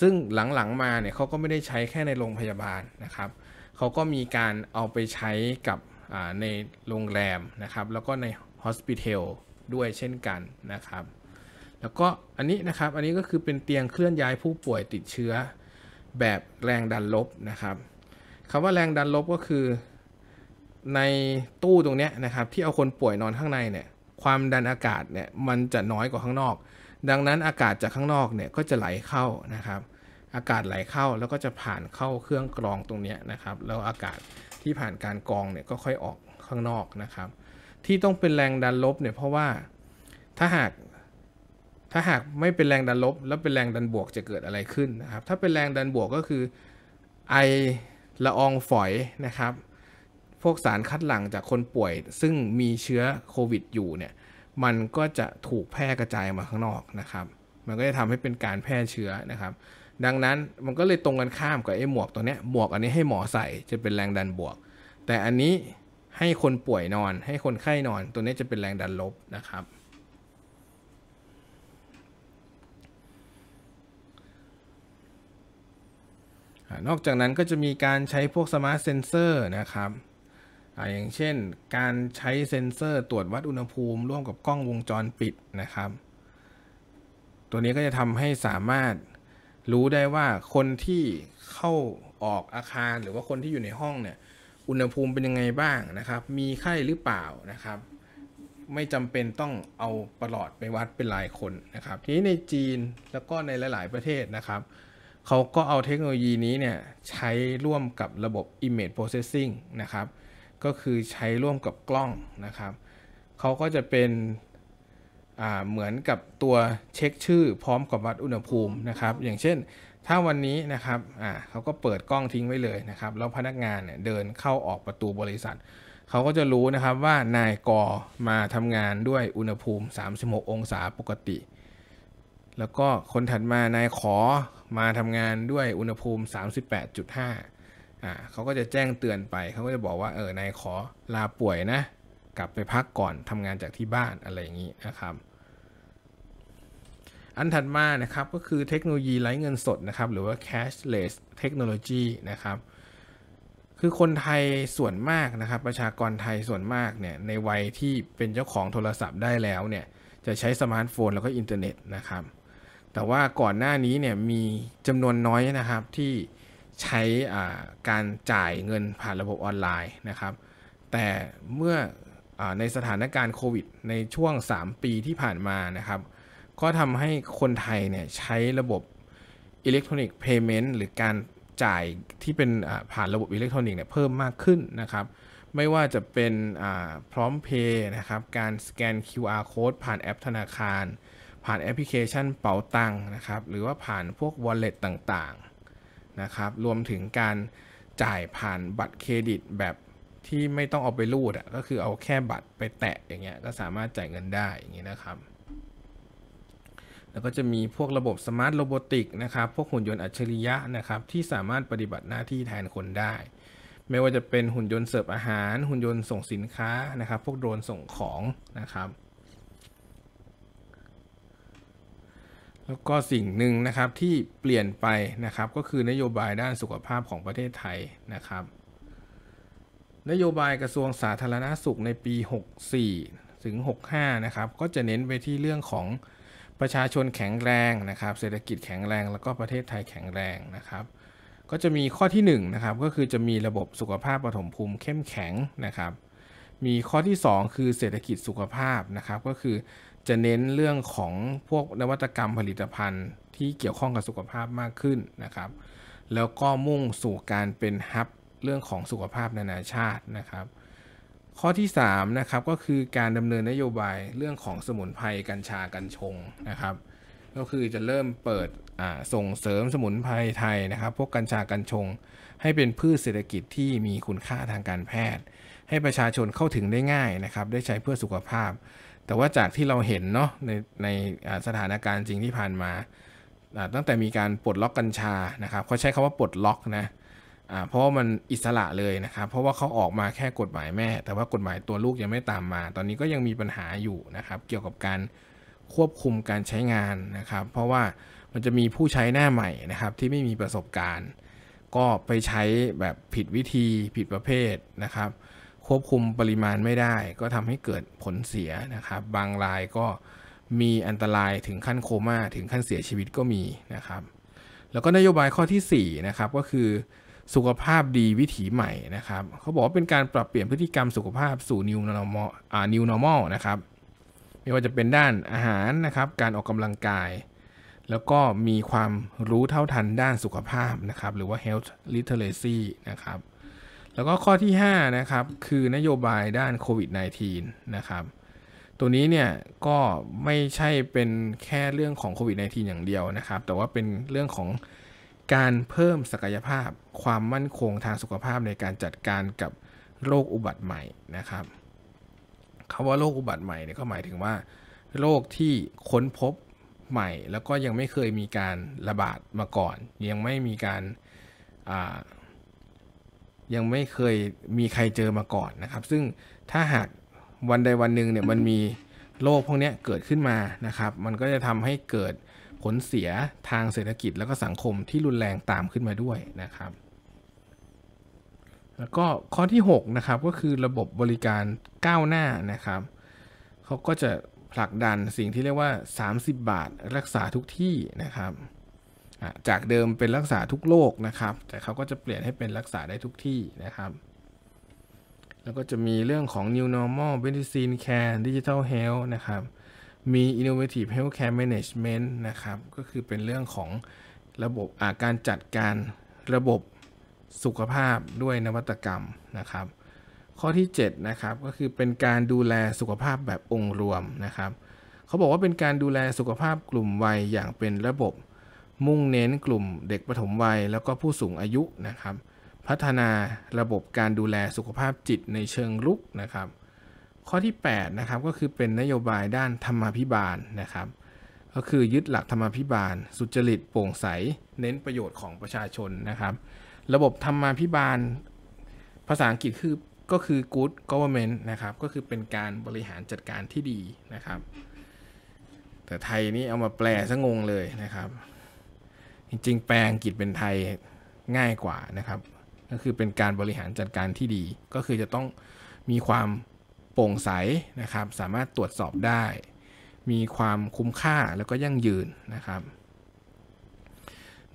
ซึ่งหลังๆมาเนี่ยเขาก็ไม่ได้ใช้แค่ในโรงพยาบาลนะครับเขาก็มีการเอาไปใช้กับในโรงแรมนะครับ แล้วก็ในโฮสปิทอลด้วยเช่นกันนะครับ แล้วก็อันนี้นะครับอันนี้ก็คือเป็นเตียงเคลื่อนย้ายผู้ป่วยติดเชื้อแบบแรงดันลบนะครับคำว่าแรงดันลบก็คือในตู้ตรงนี้นะครับที่เอาคนป่วยนอนข้างในเนี่ยความดันอากาศเนี่ยมันจะน้อยกว่าข้างนอก ดังนั้นอากาศจากข้างนอกเนี่ยก็จะไหลเข้านะครับอากาศไหลเข้าแล้วก็จะผ่านเข้าเครื่องกรองตรงนี้นะครับแล้วอากาศที่ผ่านการกรองเนี่ยก็ค่อยออกข้างนอกนะครับที่ต้องเป็นแรงดันลบเนี่ยเพราะว่าถ้าหาก ถ้าหากไม่เป็นแรงดันลบ แล้วเป็นแรงดันบวกจะเกิดอะไรขึ้นนะครับถ้าเป็นแรงดันบวกก็คือไอละอองฝอยนะครับ พวกสารคัดหลั่งจากคนป่วยซึ่งมีเชื้อโควิดอยู่เนี่ย มันก็จะถูกแพร่กระจายมาข้างนอกนะครับ มันก็จะทำให้เป็นการแพร่เชื้อนะครับ ดังนั้นมันก็เลยตรงกันข้ามกับไอ้หมวกตัวเนี้ย หมวกอันนี้ให้หมอใส่ จะเป็นแรงดันบวก แต่อันนี้ให้คนป่วยนอนให้คนไข้นอนตัวนี้จะเป็นแรงดันลบนะครับนอกจากนั้นก็จะมีการใช้พวกสมาร์ทเซนเซอร์นะครับ อย่างเช่นการใช้เซนเซอร์ ตรวจวัดอุณหภูมิ ร่วมกับกล้องวงจรปิดนะครับ ตัวนี้ก็จะทำให้สามารถรู้ได้ว่าคนที่เข้าออกอาคารหรือว่าคนที่อยู่ในห้องเนี่ยอุณหภูมิเป็นยังไงบ้างนะครับ มีไข้หรือเปล่านะครับ ไม่จำเป็นต้องเอาประหลอดไปวัดเป็นรายคนนะครับ ทีนี้ในจีนแล้วก็ในหลายๆประเทศนะครับเขาก็เอาเทคโนโลยีนี้เนี่ยใช้ร่วมกับระบบ image processing นะครับ ก็คือใช้ร่วมกับกล้องนะครับ เขาก็จะเป็นเหมือนกับตัวเช็คชื่อพร้อมกับวัดอุณหภูมินะครับ อย่างเช่นถ้าวันนี้นะครับเขาก็เปิดกล้องทิ้งไว้เลยนะครับ แล้วพนักงานเนี่ยเดินเข้าออกประตูบริษัท เขาก็จะรู้นะครับว่านายกอมาทำงานด้วยอุณหภูมิ 36 องศาปกติ แล้วก็คนถัดมา นายขอมาทำงานด้วยอุณหภูมิ 38.5 อ่าเขาก็จะแจ้งเตือนไป เขาก็จะบอกว่า เออ นายขอลาป่วยนะ กลับไปพักก่อน ทำงานจากที่บ้านอะไรอย่างนี้นะครับ อันถัดมานะครับ ก็คือเทคโนโลยีไร้เงินสดนะครับ หรือว่า cashless technology นะครับ คือคนไทยส่วนมากนะครับ ประชากรไทยส่วนมากเนี่ย ในวัยที่เป็นเจ้าของโทรศัพท์ได้แล้วเนี่ย จะใช้สมาร์ทโฟนแล้วก็อินเทอร์เน็ตนะครับแต่ว่าก่อนหน้านี้เนี่ยมีจำนวนน้อยนะครับที่ใช้การจ่ายเงินผ่านระบบออนไลน์นะครับแต่เมื่ออในสถานการณ์โควิดในช่วง 3 ปีที่ผ่านมานะครับก็ทำให้คนไทยเนี่ยใช้ระบบอิเล็กทรอนิกส์เพย์เมนต์หรือการจ่ายที่เป็นผ่านระบบอิเล็กทรอนิกส์เนี่ยเพิ่มมากขึ้นนะครับ ไม่ว่าจะเป็นพร้อมเพย์นะครับการสแกน QR code ผ่านแอปธนาคารผ่านแอปพลิเคชันเป๋าตังนะครับ หรือว่าผ่านพวก wallet ต่างๆนะครับรวมถึงการจ่ายผ่านบัตรเครดิตแบบที่ไม่ต้องเอาไปรูดอ่ะก็คือเอาแค่บัตรไปแตะอย่างเงี้ยก็สามารถจ่ายเงินได้อย่างงี้นะครับ แล้วก็จะมีพวกระบบสมาร์ทโรบอติกนะครับ พวกหุ่นยนต์อัจฉริยะนะครับ ที่สามารถปฏิบัติหน้าที่แทนคนได้ ไม่ว่าจะเป็นหุ่นยนต์เสิร์ฟอาหาร หุ่นยนต์ส่งสินค้านะครับ พวกโดรนส่งของนะครับแล้วก็สิ่งหนึ่งนะครับที่เปลี่ยนไปนะครับ ก็คือนโยบายด้านสุขภาพของประเทศไทยนะครับ นโยบายกระทรวงสาธารณาสุขในปี 64ถึง65นะครับก็จะเน้นไปที่เรื่องของประชาชนแข็งแรงนะครับ เศรษฐกิจแข็งแรง แล้วก็ประเทศไทยแข็งแรงนะครับ ก็จะมีข้อที่1นนะครับ ก็คือจะมีระบบสุขภาพปฐมภูมิเข้มแข็งนะครับ มีข้อที่ 2 คือเศรษฐกิจสุขภาพนะครับก็คือจะเน้นเรื่องของพวกนวัตกรรมผลิตภัณฑ์ที่เกี่ยวข้องกับสุขภาพมากขึ้นนะครับ แล้วก็มุ่งสู่การเป็นฮับเรื่องของสุขภาพนานาชาตินะครับ ข้อที่3นะครับก็คือการดำเนินนโยบายเรื่องของสมุนไพรกัญชา กัญชงนะครับ ก็คือจะเริ่มเปิดส่งเสริมสมุนไพรไทยนะครับ พวกกัญชากัญชง ให้เป็นพืชเศรษฐกิจที่มีคุณค่าทางการแพทย์ ให้ประชาชนเข้าถึงได้ง่ายนะครับได้ใช้เพื่อสุขภาพแต่ว่าจากที่เราเห็นเนาะในในสถานการณ์จริงที่ผ่านมาตั้งแต่มีการปลดล็อกกัญชานะครับเขาใช้คำว่าปลดล็อกนะเพราะว่ามันอิสระเลยนะครับ เพราะว่าเขาออกมาแค่กฎหมายแม่ แต่ว่ากฎหมายตัวลูกยังไม่ตามมา ตอนนี้ก็ยังมีปัญหาอยู่นะครับ เกี่ยวกับการควบคุมการใช้งานนะครับ เพราะว่ามันจะมีผู้ใช้หน้าใหม่นะครับ ที่ไม่มีประสบการณ์ ก็ไปใช้แบบผิดวิธีผิดประเภทนะครับควบคุมปริมาณไม่ได้ ก็ทำให้เกิดผลเสียนะครับ บางรายก็มีอันตรายถึงขั้นโคมา่าถึงขั้นเสียชีวิตก็มีนะครับ แล้วก็นโยบายข้อที่ 4 นะครับ ก็คือสุขภาพดีวิถีใหม่นะครับเขาบอกว่าเป็นการปรับเปลี่ยนพฤติกรรมสุขภาพสู่ new normal อ new normal นะครับ ไม่ว่าจะเป็นด้านอาหารนะครับ การออกกำลังกาย แล้วก็มีความรู้เท่าทันด้านสุขภาพนะครับ หรือว่า health literacy นะครับแล้วก็ข้อที่5นะครับคือนโยบายด้านโควิด -19 นะครับตัวนี้เนี่ยก็ไม่ใช่เป็นแค่เรื่องของโควิด -19 อย่างเดียวนะครับ แต่ว่าเป็นเรื่องของการเพิ่มศักยภาพ ความมั่นคงทางสุขภาพในการจัดการกับโรคอุบัติใหม่นะครับคำว่าโรคอุบัติใหม่เนี่ยก็หมายถึงว่าโรคที่ค้นพบใหม่ แล้วก็ยังไม่เคยมีการระบาดมาก่อน ยังไม่มีการยังไม่เคยมีใครเจอมาก่อนนะครับ ซึ่งถ้าหากวันใดวันหนึ่งเนี่ยมันมีโรคพวกนี้เกิดขึ้นมานะครับ มันก็จะทำให้เกิดผลเสียทางเศรษฐกิจแล้วก็สังคมที่รุนแรงตามขึ้นมาด้วยนะครับ แล้วก็ข้อที่ 6 นะครับก็คือระบบบริการก้าวหน้านะครับ เขาก็จะผลักดันสิ่งที่เรียกว่า 30 บาทรักษาทุกที่นะครับจากเดิมเป็นรักษาทุกโรคนะครับ แต่เขาก็จะเปลี่ยนให้เป็นรักษาได้ทุกที่นะครับ แล้วก็จะมีเรื่องของ New Normal Medicine Care Digital Health นะครับมี Innovative Healthcare Management นะครับก็คือเป็นเรื่องของระบบาการจัดการระบบสุขภาพด้วยนวัตกรรมนะครับ ข้อที่7นะครับก็คือเป็นการดูแลสุขภาพแบบองค์รวมนะครับเขาบอกว่าเป็นการดูแลสุขภาพกลุ่มวัยอย่างเป็นระบบมุ่งเน้นกลุ่มเด็กปฐมวัยแล้วก็ผู้สูงอายุนะครับ พัฒนาระบบการดูแลสุขภาพจิตในเชิงลุกนะครับ ข้อที่8นะครับก็คือเป็นนโยบายด้านธรรมาภิบาลนะครับก็คือยึดหลักธรรมาภิบาล สุจริตโปร่งใสเน้นประโยชน์ของประชาชนนะครับ ระบบธรรมาภิบาล ภาษาอังกฤษคือก็คือ good government นะครับ ก็คือเป็นการบริหารจัดการที่ดีนะครับ แต่ไทยนี่เอามาแปลซะงงเลยนะครับจริงๆแปลงกฤษเป็นไทยง่ายกว่านะครับ ก็คือเป็นการบริหารจัดการที่ดี ก็คือจะต้องมีความโปร่งใสนะครับสามารถตรวจสอบได้ มีความคุ้มค่าแล้วก็ยั่งยืนนะครับ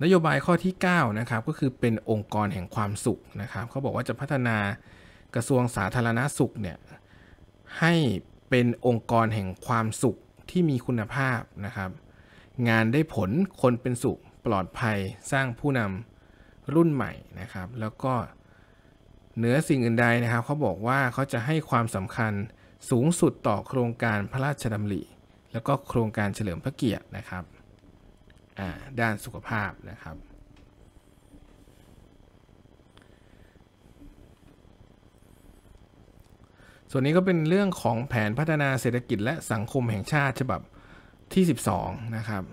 นโยบายข้อที่9นะครับก็คือเป็นองค์กรแห่งความสุขนะครับเขาบอกว่าจะพัฒนากระทรวงสาธารณาสุขเนี่ยให้เป็นองค์กรแห่งความสุขที่มีคุณภาพนะครับ งานได้ผลคนเป็นสุขปลอดภัยสร้างผู้นำรุ่นใหม่นะครับ แล้วก็เหนือสิ่งอื่นใดนะครับ เขาบอกว่าเขาจะให้ความสำคัญสูงสุดต่อโครงการพระราชดำริแล้วก็โครงการเฉลิมพระเกียรตินะครับด้านสุขภาพนะครับ ส่วนนี้ก็เป็นเรื่องของแผนพัฒนาเศรษฐกิจและสังคมแห่งชาติฉบับที่ 12 นะครับ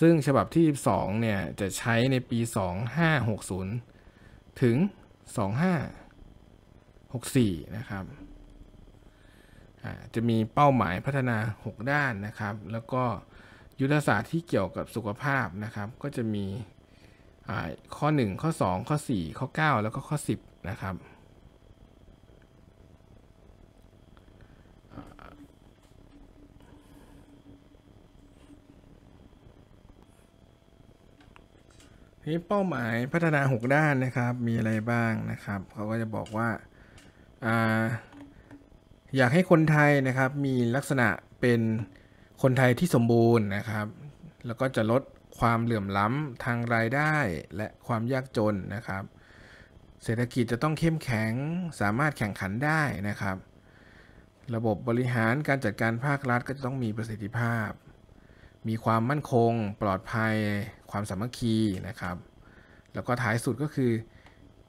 ซึ่งฉบับที่12เนี่ย จะใช้ในปี 2560 ถึง 2564 นะครับ จะมีเป้าหมายพัฒนา 6 ด้านนะครับ แล้วก็ยุทธศาสตร์ที่เกี่ยวกับสุขภาพนะครับ ก็จะมีข้อ 1 ข้อ 2 ข้อ 4 ข้อ 9 แล้วก็ข้อ 10 นะครับนี่เป้าหมายพัฒนา6ด้านนะครับมีอะไรบ้างนะครับเขาก็จะบอกว่าอ่า อยากให้คนไทยนะครับ มีลักษณะเป็นคนไทยที่สมบูรณ์นะครับ แล้วก็จะลดความเหลื่อมล้ำทางรายได้ และความยากจนนะครับ เศรษฐกิจจะต้องเข้มแข็งสามารถแข่งขันได้นะครับ ระบบบริหารการจัดการภาครัฐก็จะต้องมีประสิทธิภาพ มีความมั่นคง ปลอดภัยความสามัคคีนะครับ แล้วก็ท้ายสุดก็คือ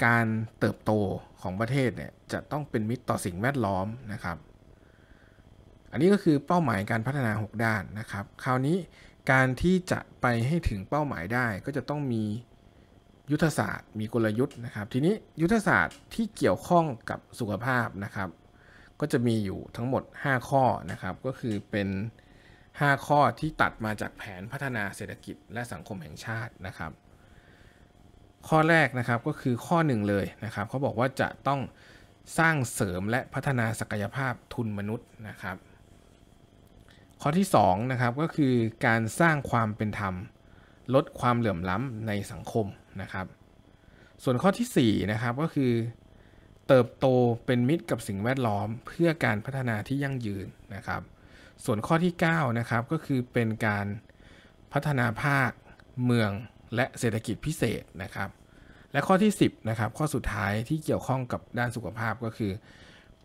การเติบโตของประเทศเนี่ยจะต้องเป็นมิตรต่อสิ่งแวดล้อมนะครับ อันนี้ก็คือเป้าหมายการพัฒนา 6 ด้านนะครับ คราวนี้การที่จะไปให้ถึงเป้าหมายได้ก็จะต้องมียุทธศาสตร์มีกลยุทธ์นะครับ ทีนี้ยุทธศาสตร์ที่เกี่ยวข้องกับสุขภาพนะครับ ก็จะมีอยู่ทั้งหมด 5 ข้อนะครับก็คือเป็น5 ข้อที่ตัดมาจากแผนพัฒนาเศรษฐกิจและสังคมแห่งชาตินะครับ ข้อแรกนะครับก็คือข้อหนึ่งเลยนะครับเขาบอกว่าจะต้องสร้างเสริมและพัฒนาศักยภาพทุนมนุษย์นะครับ ข้อที่ 2 นะครับก็คือการสร้างความเป็นธรรม ลดความเหลื่อมล้ำในสังคมนะครับ ส่วนข้อที่4นะครับก็คือ เติบโตเป็นมิตรกับสิ่งแวดล้อม เพื่อการพัฒนาที่ยั่งยืนนะครับส่วนข้อที่ 9 นะครับก็คือเป็นการพัฒนาภาคเมืองและเศรษฐกิจพิเศษนะครับ และข้อที่ 10นะครับข้อสุดท้ายที่เกี่ยวข้องกับด้านสุขภาพก็คือ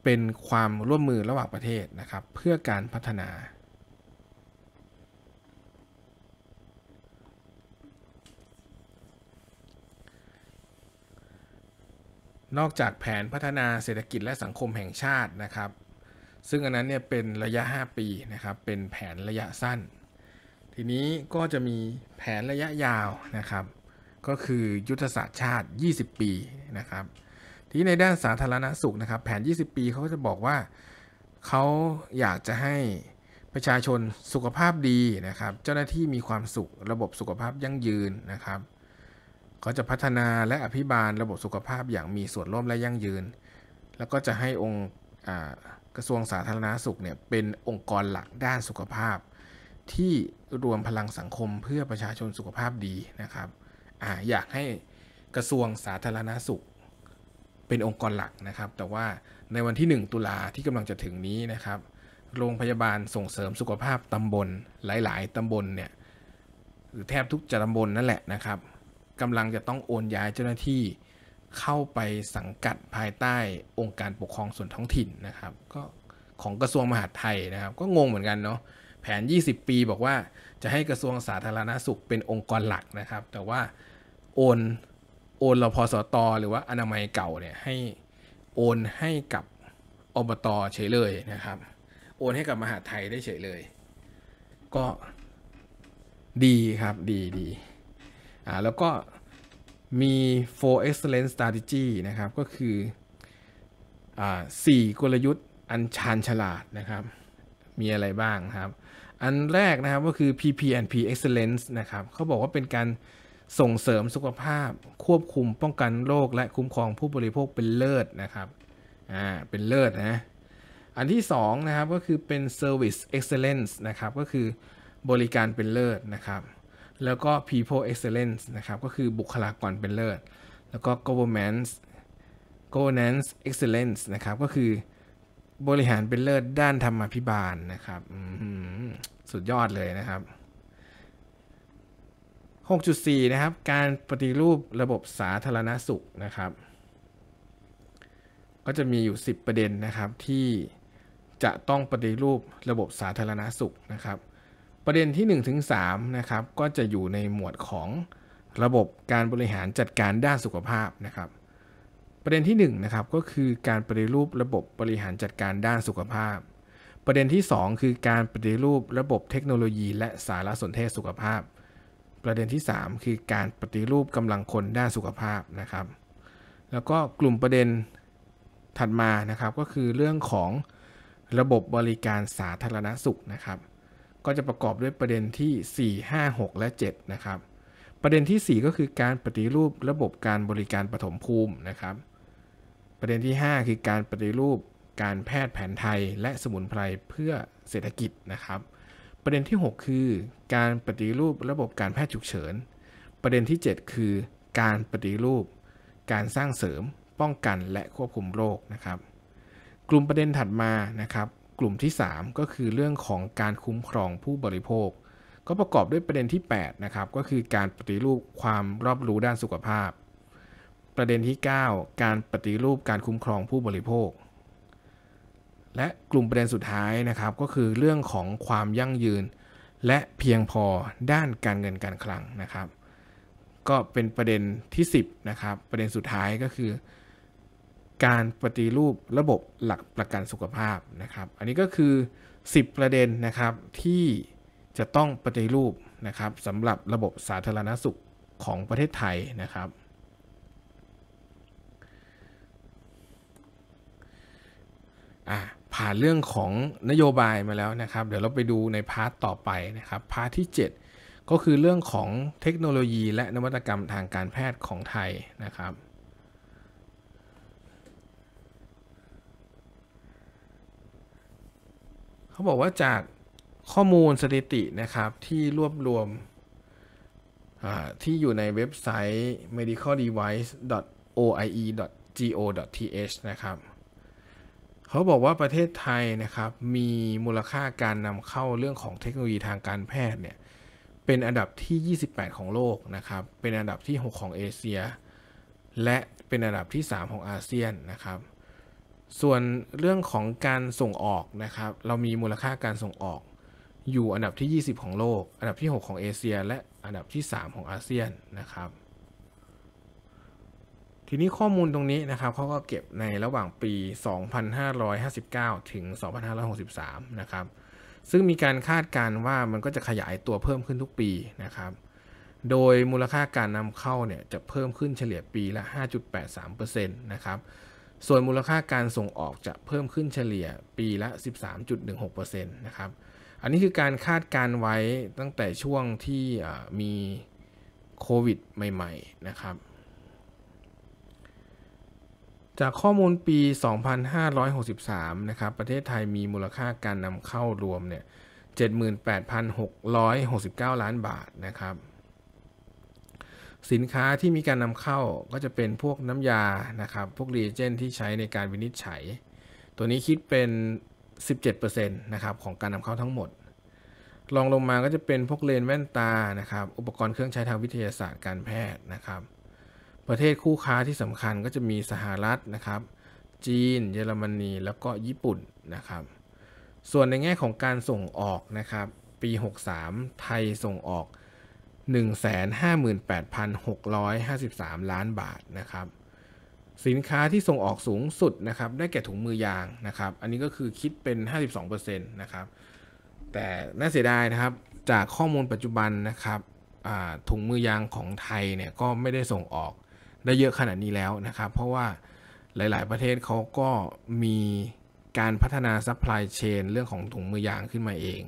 เป็นความร่วมมือระหว่างประเทศนะครับ เพื่อการพัฒนา นอกจากแผนพัฒนาเศรษฐกิจและสังคมแห่งชาตินะครับซึ่งอันนั้นเนี่ยเป็นระยะ 5 ปีนะครับ เป็นแผนระยะสั้น ทีนี้ก็จะมีแผนระยะยาวนะครับ ก็คือยุทธศาสตร์ชาติ 20 ปีนะครับที่ในด้านสาธารณสุขนะครับแผน 20 ปีเขาจะบอกว่าเขาอยากจะให้ประชาชนสุขภาพดีนะครับ เจ้าหน้าที่มีความสุขระบบสุขภาพยั่งยืนนะครับเขาจะพัฒนาและอภิบาลระบบสุขภาพอย่างมีส่วนร่วมและยั่งยืน แล้วก็จะให้องค์กระทรวงสาธารณาสุขเนี่ยเป็นองค์กรหลักด้านสุขภาพ ที่รวมพลังสังคมเพื่อประชาชนสุขภาพดีนะครับออยากให้กระทรวงสาธารณาสุขเป็นองค์กรหลักนะครับ แต่ว่าในวันที่ 1 ตุลาที่กำลังจะถึงนี้นะครับ โรงพยาบาลส่งเสริมสุขภาพตำบลหลายๆตำบลเนี่ยหรือแทบทุกจัตำบลนั่นแหละนะครับกำลังจะต้องโอนย้ายเจ้าหน้าที่เข้าไปสังกัดภายใต้องค์การปกครองส่วนท้องถิ่นนะครับก็ของกระทรวงมหาดไทยนะครับ ก็งงเหมือนกันเนาะแผน 20 ปีบอกว่าจะให้กระทรวงสาธารณาสุขเป็นองค์กรหลักนะครับ แต่ว่าโอนโอนรพสตหรือว่าอนามัยเก่าเนี่ยให้โอนให้กับอบตเฉยเลยนะครับ โอนให้กับมหาไทยได้เฉยเลย ก็ดีครับ ดี ดีอ่าแล้วก็มี four excellence strategy นะครับก็คืออ4กลยุทธ์อันชาญฉลาดนะครับ มีอะไรบ้างครับ อันแรกนะครับก็คือ PP&P excellence นะครับเขาบอกว่าเป็นการส่งเสริมสุขภาพควบคุมป้องกันโรคและคุ้มครองผู้บริโภคเป็นเลิศนะครับอ่าเป็นเลิศนะอันที่2นะครับก็คือเป็น service excellence นะครับ ก็คือบริการเป็นเลิศนะครับแล้วก็ people excellence นะครับ ก็คือบุคลากรเป็นเลิศ แล้วก็ governance governance excellence นะครับ ก็คือบริหารเป็นเลิศด้านธรรมาภิบาลนะครับ สุดยอดเลยนะครับ 6.4 นะครับ การปฏิรูประบบสาธารณสุขนะครับ ก็จะมีอยู่ 10 ประเด็นนะครับที่จะต้องปฏิรูประบบสาธารณสุขนะครับประเด็นที่1สนะครับ ก็จะอยู่ในหมวดของระบบการบริหารจัดการด้านสุขภาพนะครับ ประเด็นที่1นะครับก็คือการปฏิรูประบบบริหารจัดการด้านสุขภาพประเด็นที่ 2 คือการปฏิรูประบบเทคโนโลยี และสารสนเทศสุขภาพ ประเด็นที่ 3 คือการปฏิรูปกำลังคนด้านสุขภาพนะครับ แล้วก็กลุ่มประเด็นถัดมานะครับ ก็คือเรื่องของระบบบริการสาธารณสุขนะครับก็จะประกอบด้วยประเด็นที่ 4 5 6 และ 7 นะครับ ประเด็นที่ 4 ก็คือ การปฏิรูประบบการบริการปฐมภูมิ นะครับ ประเด็นที่ 5 คือการปฏิรูปการแพทย์แผนไทยและสมุนไพรเพื่อเศรษฐกิจ นะครับ ประเด็นที่ 6 คือ การปฏิรูประบบการแพทย์ฉุกเฉิน ประเด็นที่ 7 คือ การปฏิรูป การสร้างเสริม ป้องกันและควบคุมโรค นะครับ กลุ่มประเด็นถัดมา นะครับกลุ่มที่ 3 ก็คือเรื่องของการคุ้มครองผู้บริโภค ก็ประกอบด้วยประเด็นที่8นะครับก็คือการปฏิรูปความรอบรู้ด้านสุขภาพ ประเด็นที่ 9 การปฏิรูปการคุ้มครองผู้บริโภค และกลุ่มประเด็นสุดท้ายนะครับ ก็คือเรื่องของความยั่งยืน และเพียงพอด้านการเงินการคลังนะครับ ก็เป็นประเด็นที่10นะครับประเด็นสุดท้ายก็คือการปฏิรูประบบหลักประกันสุขภาพนะครับ อันนี้ก็คือ 10 ประเด็นนะครับที่จะต้องปฏิรูปนะครับสำหรับระบบสาธารณสุขของประเทศไทยนะครับผ่านเรื่องของนโยบายมาแล้วนะครับ เดี๋ยวเราไปดูในพาร์ทต่อไปนะครับพาร์ทที่ 7 ก็คือเรื่องของเทคโนโลยีและนวัตกรรมทางการแพทย์ของไทยนะครับเขาบอกว่าจากข้อมูลสถิตินะครับที่รวบรวมที่อยู่ในเว็บไซต์ medicaldevice.oie.go.th นะครับเขาบอกว่าประเทศไทยนะครับ มีมูลค่าการนำเข้าเรื่องของเทคโนโลยีทางการแพทย์เนี่ยเป็นอันดับที่ 28 ของโลกนะครับ เป็นอันดับที่ 6 ของเอเชียและเป็นอันดับที่ 3 ของอาเซียนนะครับส่วนเรื่องของการส่งออกนะครับ เรามีมูลค่าการส่งออก อยู่อันดับที่ 20 ของโลกอันดับที่ 6 ของเอเชียและอันดับที่ 3 ของอาเซียนนะครับ ทีนี้ข้อมูลตรงนี้นะครับเขาก็เก็บในระหว่างปี 2559ถึง2563นะครับ ซึ่งมีการคาดการณ์ว่ามันก็จะขยายตัวเพิ่มขึ้นทุกปีนะครับ โดยมูลค่าการนำเข้าเนี่ยจะเพิ่มขึ้นเฉลี่ยปีละ 5.83%นะครับส่วนมูลค่าการส่งออกจะเพิ่มขึ้นเฉลี่ยปีละ 13.16%นะครับ อันนี้คือการคาดการไว้ตั้งแต่ช่วงที่มีโควิดใหม่ๆนะครับ จากข้อมูลปี 2563 นะครับ ประเทศไทยมีมูลค่าการนำเข้ารวมเนี่ย 78,669 ล้านบาทนะครับสินค้าที่มีการนำเข้าก็จะเป็นพวกน้ำยานะครับพวกรีเจนที่ใช้ในการวินิจฉัยตัวนี้คิดเป็น 17%นะครับของการนำเข้าทั้งหมดรองลงมาก็จะเป็นพวกเลนแว่นตา นะครับ อุปกรณ์เครื่องใช้ทางวิทยาศาสตร์การแพทย์นะครับประเทศคู่ค้าที่สำคัญก็จะมีสหรัฐนะครับจีน เยอรมนีแล้วก็ญี่ปุ่นนะครับส่วนในแง่ของการส่งออกนะครับปี 63 ไทยส่งออก158,653 ล้านบาทนะครับ สินค้าที่ส่งออกสูงสุดนะครับ ได้แก่ถุงมือยางนะครับ อันนี้ก็คือคิดเป็น 52%นะครับ แต่น่าเสียดายนะครับ จากข้อมูลปัจจุบันนะครับถุงมือยางของไทยเนี่ยก็ไม่ได้ส่งออกได้เยอะขนาดนี้แล้วนะครับ เพราะว่าหลายๆประเทศเขาก็มีการพัฒนาซัพพลายเชนเรื่องของถุงมือยางขึ้นมาเอง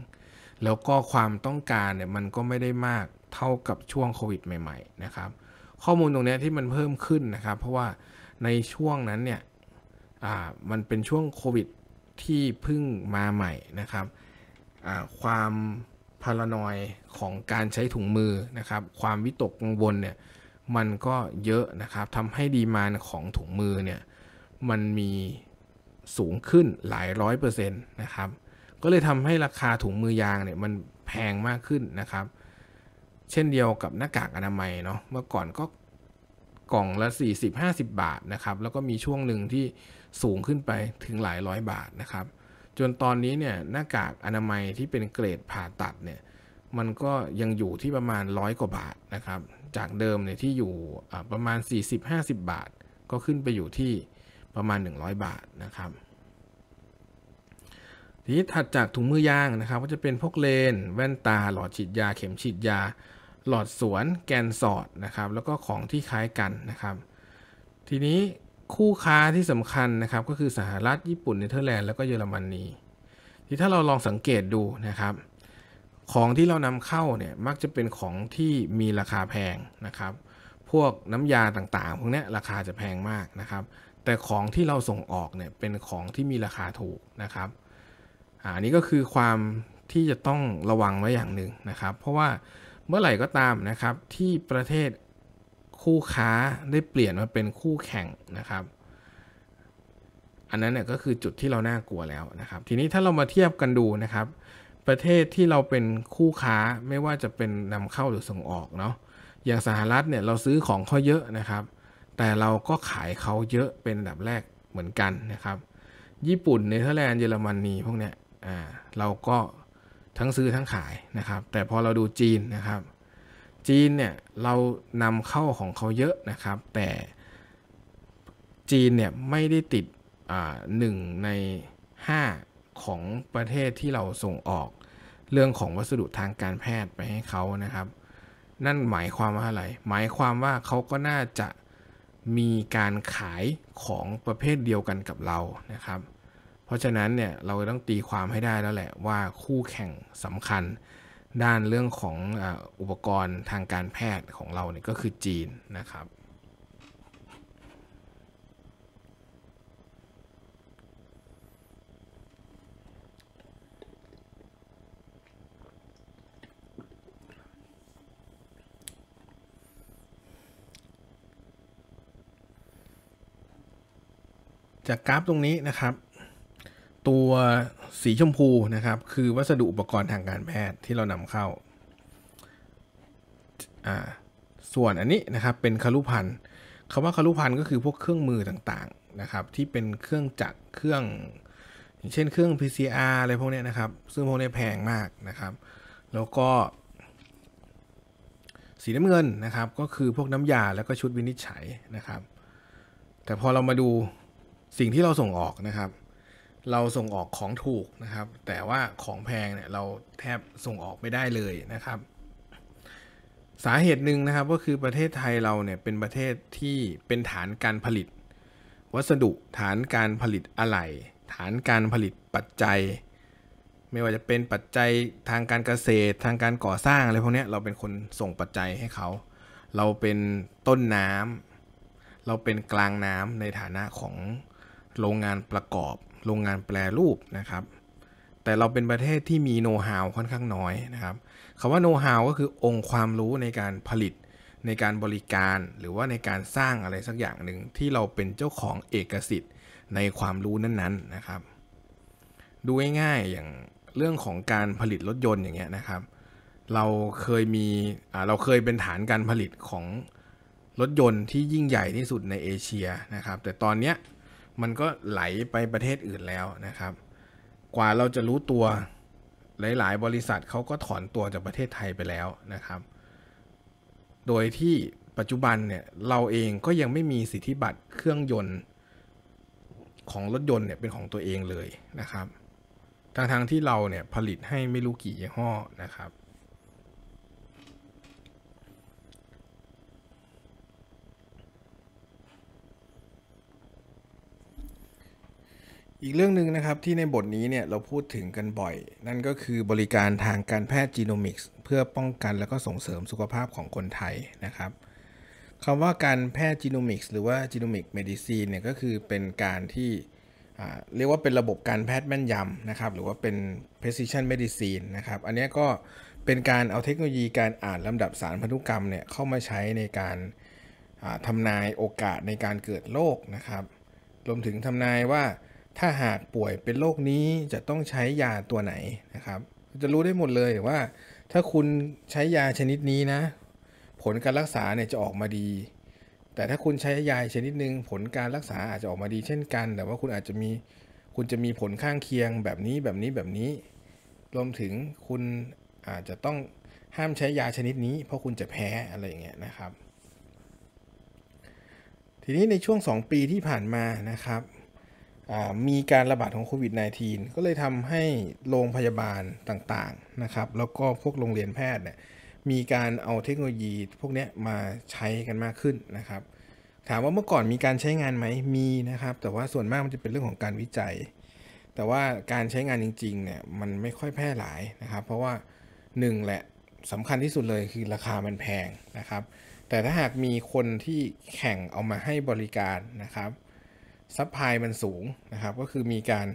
แล้วก็ความต้องการเนี่ยมันก็ไม่ได้มากเท่ากับช่วงโควิดใหม่ๆนะครับ ข้อมูลตรงนี้ที่มันเพิ่มขึ้นนะครับ เพราะว่าในช่วงนั้นเนี่ยมันเป็นช่วงโควิด ที่เพิ่งมาใหม่นะครับ ความพารานอยของการใช้ถุงมือนะครับ ความวิตกกังวลเนี่ย มันก็เยอะนะครับทำให้ดีมานของถุงมือเนี่ย มันมีสูงขึ้นหลายร้อยเปอร์เซ็นต์นะครับ ก็เลยทำให้ราคาถุงมือยางเนี่ยมันแพงมากขึ้นนะครับเช่นเดียวกับหน้ากากอนามัยเนาะเมื่อก่อนก็กล่องละ40-50 บาทนะครับแล้วก็มีช่วงหนึ่งที่สูงขึ้นไปถึงหลายร้อยบาทนะครับ จนตอนนี้เนี่ยหน้ากากอนามัยที่เป็นเกรดผ่าตัดเนี่ยมันก็ยังอยู่ที่ประมาณร้อยกว่าบาทนะครับจากเดิมเนี่ยที่อยู่ประมาณ 40-50 บาท ก็ขึ้นไปอยู่ที่ประมาณ 100 บาทนะครับ ทีนี้ถัดจากถุงมือยางนะครับ ก็จะเป็นพวกเลนแว่นตาหลอดฉีดยา เข็มฉีดยาหลอดสวนแกนสอดนะครับ แล้วก็ของที่คล้ายกันนะครับ ทีนี้คู่ค้าที่สำคัญนะครับ ก็คือสหรัฐญี่ปุ่นเนเธอร์แลนด์แล้วก็เยอรมนนีที่ถ้าเราลองสังเกตดูนะครับ ของที่เรานำเข้าเนี่ยมักจะเป็นของที่มีราคาแพงนะครับ พวกน้ำยาต่างๆพวกนี้ราคาจะแพงมากนะครับ แต่ของที่เราส่งออกเนี่ยเป็นของที่มีราคาถูกนะครับอันนี้ก็คือความที่จะต้องระวังไว้อย่างหนึ่งนะครับ เพราะว่าเมื่อไหร่ก็ตามนะครับที่ประเทศคู่ค้าได้เปลี่ยนมาเป็นคู่แข่งนะครับ อันนั้นเนี่ยก็คือจุดที่เราน่ากลัวแล้วนะครับทีนี้ถ้าเรามาเทียบกันดูนะครับ ประเทศที่เราเป็นคู่ค้าไม่ว่าจะเป็นนำเข้าหรือส่งออกเนาะอย่างสหรัฐเนี่ย เราซื้อของเขาเยอะนะครับ แต่เราก็ขายเขาเยอะเป็นดับแรกเหมือนกันนะครับ ญี่ปุ่นเนเธอร์แลนด์เยอรมนีพวกเนี้ยอ่าเราก็ทั้งซื้อทั้งขายนะครับ แต่พอเราดูจีนนะครับ จีนเนี่ย เรานำเข้าของเขาเยอะนะครับ แต่จีนเนี่ยไม่ได้ติดหนึ่งใน 5 ของประเทศที่เราส่งออกเรื่องของวัสดุทางการแพทย์ไปให้เขานะครับ นั่นหมายความว่าอะไร หมายความว่าเขาก็น่าจะมีการขายของประเภทเดียวกันกับเรานะครับเพราะฉะนั้นเนี่ยเราต้องตีความให้ได้แล้วแหละว่าคู่แข่งสำคัญด้านเรื่องของอุปกรณ์ทางการแพทย์ของเราเนี่ยก็คือจีนนะครับ จากกราฟตรงนี้นะครับตัวสีชมพูนะครับคือวัสดุอุปกรณ์ทางการแพทย์ที่เรานำเข้าส่วนอันนี้นะครับเป็นคารุพัน์คำว่าคารุพัน์ก็คือพวกเครื่องมือต่างๆนะครับ ที่เป็นเครื่อง จักรเครื่อง อย่างเช่นเครื่อง PCR อะไรพวกนี้นะครับซึ่ง พวกนี้แพงมากนะครับ แล้วก็ สีน้ำเงินนะครับ ก็คือพวกน้ำยาแล้วก็ชุดวินิจฉัยนะครับ แต่พอเรามาดูสิ่งที่เราส่งออกนะครับเราส่งออกของถูกนะครับ แต่ว่าของแพงเนี่ยเราแทบส่งออกไม่ได้เลยนะครับ สาเหตุหนึ่งนะครับก็คือประเทศไทยเราเนี่ยเป็นประเทศที่เป็นฐานการผลิต วัสดุฐานการผลิตอะไหล่ฐานการผลิตปัจจัย ไม่ว่าจะเป็นปัจจัยทางการเกษตร ทางการก่อสร้างอะไรพวกนี้เราเป็นคนส่งปัจจัยให้เขา เราเป็นต้นน้ำเราเป็นกลางน้ำในฐานะของโรงงานประกอบโรงงานแปลรูปนะครับ แต่เราเป็นประเทศที่มีโน้ตฮาวค่อนข้างน้อยนะครับ คำว่าโน้ตฮาวก็คือองค์ความรู้ในการผลิตในการบริการหรือว่าในการสร้างอะไรสักอย่างหนึ่งที่เราเป็นเจ้าของเอกสิทธิ์ในความรู้นั้นๆนนนะครับ ดูง่ายๆอย่างเรื่องของการผลิตรถยนต์อย่างเงี้ยนะครับ เราเคยมีเราเคยเป็นฐานการผลิตของรถยนต์ที่ยิ่งใหญ่ที่สุดในเอเชียนะครับ แต่ตอนเนี้ยมันก็ไหลไปประเทศอื่นแล้วนะครับ กว่าเราจะรู้ตัวหลาย ๆ บริษัทเขาก็ถอนตัวจากประเทศไทยไปแล้วนะครับ โดยที่ปัจจุบันเนี่ยเราเองก็ยังไม่มีสิทธิบัตรเครื่องยนต์ของรถยนต์เนี่ยเป็นของตัวเองเลยนะครับทั้งๆ ที่เราเนี่ยผลิตให้ไม่รู้กี่ยี่ห้อนะครับอีกเรื่องหนึ่งนะครับที่ในบทนี้เนี่ยเราพูดถึงกันบ่อย นั่นก็คือบริการทางการแพทย์จีโนมิกส์เพื่อป้องกันและก็ส่งเสริมสุขภาพของคนไทยนะครับคำว่าการแพทย์จีโนมิกส์หรือว่าจีโนมิกเมดิซีนเนี่ยก็คือเป็นการที่เรียกว่าเป็นระบบการแพทย์แม่นยำนะครับหรือว่าเป็น precision medicine นะครับอันนี้ก็เป็นการเอาเทคโนโลยีการอ่านลำดับสารพันธุกรรมเนี่ยเข้ามาใช้ในการทำนายโอกาสในการเกิดโรคนะครับ รวมถึงทำนายว่าถ้าหากป่วยเป็นโรคนี้จะต้องใช้ยาตัวไหนนะครับ จะรู้ได้หมดเลยว่า ถ้าคุณใช้ยาชนิดนี้นะ ผลการรักษาเนี่ยจะออกมาดี แต่ถ้าคุณใช้ยาชนิดหนึ่งผลการรักษาอาจจะออกมาดีเช่นกัน แต่ว่าคุณอาจจะมีคุณจะมีผลข้างเคียงแบบนี้แบบนี้แบบนี้ รวมถึงคุณอาจจะต้องห้ามใช้ยาชนิดนี้เพราะคุณจะแพ้อะไรอย่างเงี้ยนะครับ ทีนี้ในช่วง 2 ปีที่ผ่านมานะครับมีการระบาดของโควิด -19 ก็เลยทำให้โรงพยาบาลต่างๆ นะครับ แล้วก็พวกโรงเรียนแพทย์เนี่ย มีการเอาเทคโนโลยีพวกนี้มาใช้กันมากขึ้นนะครับ ถามว่าเมื่อก่อนมีการใช้งานไหม มีนะครับ แต่ว่าส่วนมากมันจะเป็นเรื่องของการวิจัย แต่ว่าการใช้งานจริงๆ เนี่ย มันไม่ค่อยแพร่หลายนะครับ เพราะว่า 1แหละสำคัญที่สุดเลยคือราคามันแพงนะครับ แต่ถ้าหากมีคนที่แข่งเอามาให้บริการนะครับซัพพลายมันสูงนะครับ ก็คือมีการ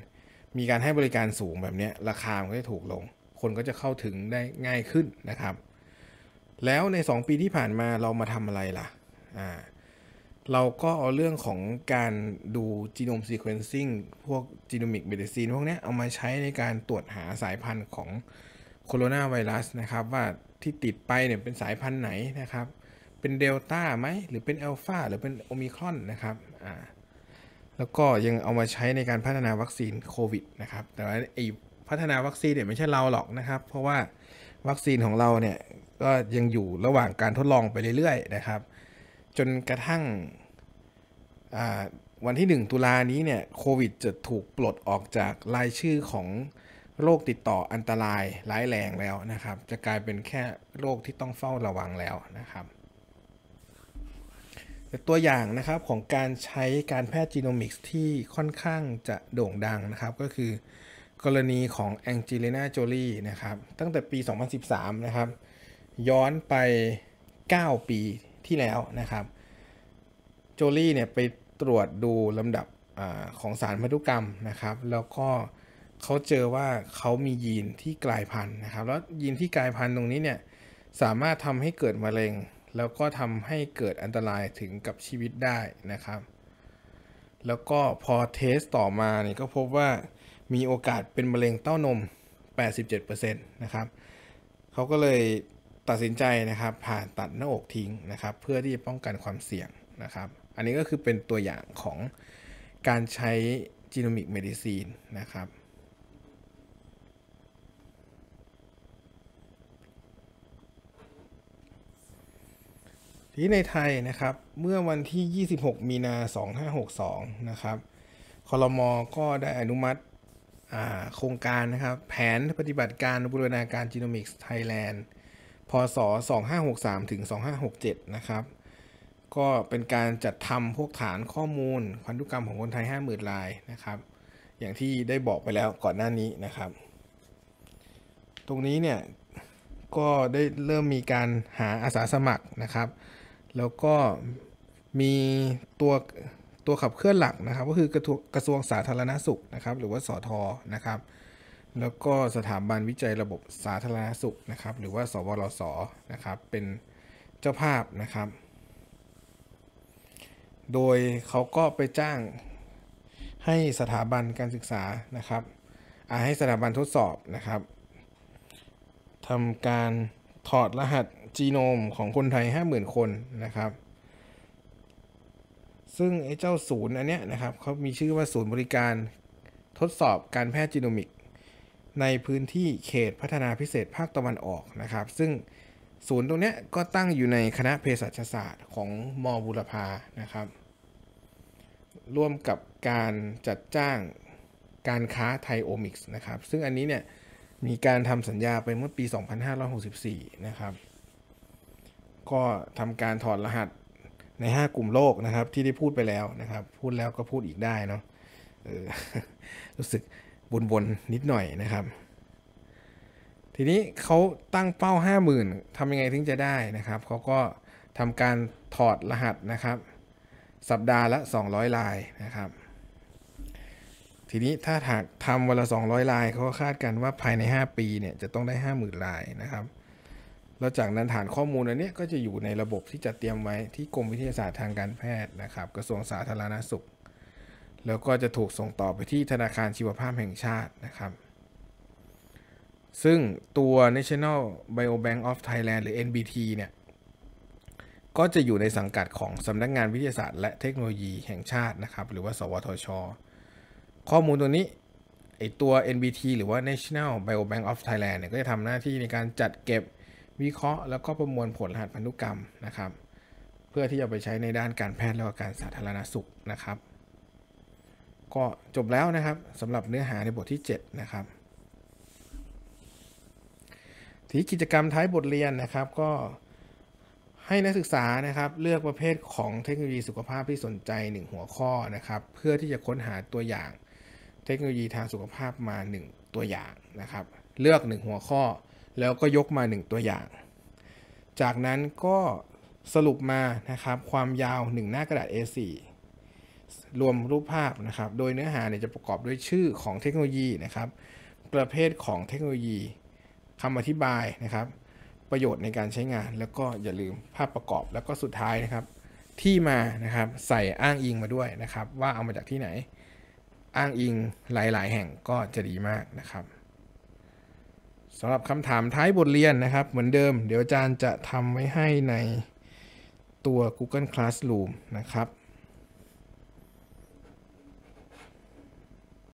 มีการให้บริการสูงแบบนี้ ราคามันก็จะถูกลง คนก็จะเข้าถึงได้ง่ายขึ้นนะครับ แล้วใน 2 ปีที่ผ่านมาเรามาทำอะไรล่ะ อ่า เราก็เอาเรื่องของการดูจีโนมซีเควนซิ่งพวกจีโนมิกเมดิซีนพวกนี้เอามาใช้ในการตรวจหาสายพันธุ์ของโคโรนาไวรัสนะครับ ว่าที่ติดไปเนี่ยเป็นสายพันธุ์ไหนนะครับ เป็นเดลต้าไหมหรือเป็นอัลฟาหรือเป็นโอมิครอนนะครับ อ่าแล้วก็ยังเอามาใช้ในการพัฒนาวัคซีนโควิดนะครับแต่ว่าไอ้พัฒนาวัคซีนเนี่ยไม่ใช่เราหรอกนะครับ เพราะว่าวัคซีนของเราเนี่ยก็ยังอยู่ระหว่างการทดลองไปเรื่อยๆ นะครับ จนกระทั่งวันที่ 1 ตุลานี้เนี่ยโควิด จะถูกปลดออกจากรายชื่อของโรคติดต่ออันตรายร้ายแรงแล้วนะครับ จะกลายเป็นแค่โรคที่ต้องเฝ้าระวังแล้วนะครับ็นตัวอย่างนะครับของการใช้การแพทย์จีโนมิกส์ที่ค่อนข้างจะโด่งดังนะครับก็คือกรณีของแองจเลนาโจลีนะครับตั้งแต่ปี 2013 นะครับย้อนไป 9 ปีที่แล้วนะครับโจลี่เนี่ยไปตรวจดูลำดับอของสารพันธุกรรมนะครับแล้วก็เขาเจอว่าเขามียีนที่กลายพันธุ์นะครับ แล้วยีนที่กลายพันธุ์ตรงนี้เนี่ยสามารถทำให้เกิดมะเร็งแล้วก็ทำให้เกิดอันตรายถึงกับชีวิตได้นะครับ แล้วก็พอเทสต่อมาเนี่ยก็พบว่ามีโอกาสเป็นมะเร็งเต้านม 87%นะครับ เขาก็เลยตัดสินใจนะครับผ่าตัดหน้าอกทิ้งนะครับ เพื่อที่จะป้องกันความเสี่ยงนะครับ อันนี้ก็คือเป็นตัวอย่างของการใช้จีโนมิกเมดิซีนนะครับที่ในไทยนะครับ เมื่อวันที่ 26มีนา2562นะครับ คลรมอก็ได้อนุมัติโครงการนะครับ แผนปฏิบัติการบูรณาการจีโนมิกส์ไทยแลนด์ พศ2563 ถึง 2567นะครับ ก็เป็นการจัดทำพวกฐานข้อมูลพันธุกรรมของคนไทย 50,000ลายนะครับ อย่างที่ได้บอกไปแล้วก่อนหน้านี้นะครับ ตรงนี้เนี่ยก็ได้เริ่มมีการหาอาสาสมัครนะครับแล้วก็มีตัวตัวขับเคลื่อนหลักนะครับ ก็คือกระทรวงสาธารณสุขนะครับ หรือว่าสอทอนะครับแล้วก็สถาบันวิจัยระบบสาธารณสุขนะครับ หรือว่าสวรสนะครับเป็นเจ้าภาพนะครับ โดยเขาก็ไปจ้างให้สถาบันการศึกษานะครับให้สถาบันทดสอบนะครับทำการถอดรหัสจีโนมของคนไทย50,000คนนะครับ ซึ่งไอ้เจ้าศูนย์อันเนี้ยนะครับเขามีชื่อว่าศูนย์บริการทดสอบการแพทย์จีโนมิก ในพื้นที่เขตพัฒนาพิเศษภาคตะวันออกนะครับ ซึ่งศูนย์ตรงเนี้ยก็ตั้งอยู่ในคณะเภสัชศาสตร์ของมอบุรพานะครับ ร่วมกับการจัดจ้างการค้าไทยโอมิกส์นะครับ ซึ่งอันนี้เนี่ยมีการทำสัญญาไปเมื่อปี 2564นะครับก็ทำการถอดรหัสใน 5 กลุ่มโลกนะครับที่ได้พูดไปแล้วนะครับ พูดแล้วก็พูดอีกได้เนาะออรู้สึกบนบนนิดหน่อยนะครับ ทีนี้เขาตั้งเป้า 50,000ทำยังไงถึงจะได้นะครับเขาก็ทำการถอดรหัสนะครับ สัปดาห์ละ 200 ลายนะครับ ทีนี้ถ้าหากทำวันละ 200 ลายเขาคาดกันว่าภายใน 5 ปีเนี่ยจะต้องได้ 50,000ลายนะครับแล้วจากนั้นฐานข้อมูลอันนี้ก็จะอยู่ในระบบที่จะเตรียมไว้ที่กรมวิทยาศาสตร์ทางการแพทย์นะครับกระทรวงสาธารณาสุข แล้วก็จะถูกส่งต่อไปที่ธนาคารชีวภาพแห่งชาตินะครับ ซึ่งตัว National Biobank of Thailand หรือ NBT เนี่ยก็จะอยู่ในสังกัดของสำนักงานวิทยาศาสตร์และเทคโนโลยีแห่งชาตินะครับ หรือว่าสวทช ข้อมูลตัวนี้ไอตัว NBT หรือว่า National Biobank of Thailand เนี่ยก็จะทำหน้าที่ในการจัดเก็บวิเคราะห์แล้วก็ประมวลผลรหัสพันธุกรรมนะครับ เพื่อที่จะไปใช้ในด้านการแพทย์แล้วการสาธารณสุขนะครับ ก็จบแล้วนะครับสำหรับเนื้อหาในบทที่ 7 นะครับทีกิจกรรมท้ายบทเรียนนะครับก็ให้นักศึกษานะครับเลือกประเภทของเทคโนโลยีสุขภาพที่สนใจ 1 หัวข้อนะครับเพื่อที่จะค้นหาตัวอย่างเทคโนโลยีทางสุขภาพมา 1 ตัวอย่างนะครับ เลือก 1 หัวข้อแล้วก็ยกมา 1 ตัวอย่าง จากนั้นก็สรุปมานะครับความยาว1หน้ากระดาษ A4 รวมรูปภาพนะครับ โดยเนื้อหาเนี่ยจะประกอบด้วยชื่อของเทคโนโลยีนะครับ ประเภทของเทคโนโลยีคำอธิบายนะครับ ประโยชน์ในการใช้งาน แล้วก็อย่าลืมภาพประกอบแล้วก็สุดท้ายนะครับที่มานะครับใส่อ้างอิงมาด้วยนะครับ ว่าเอามาจากที่ไหน อ้างอิงหลาย ๆ แห่งก็จะดีมากนะครับสำหรับคำถามท้ายบทเรียนนะครับ เหมือนเดิม เดี๋ยวอาจารย์จะทำไว้ให้ในตัว Google Classroom นะครับ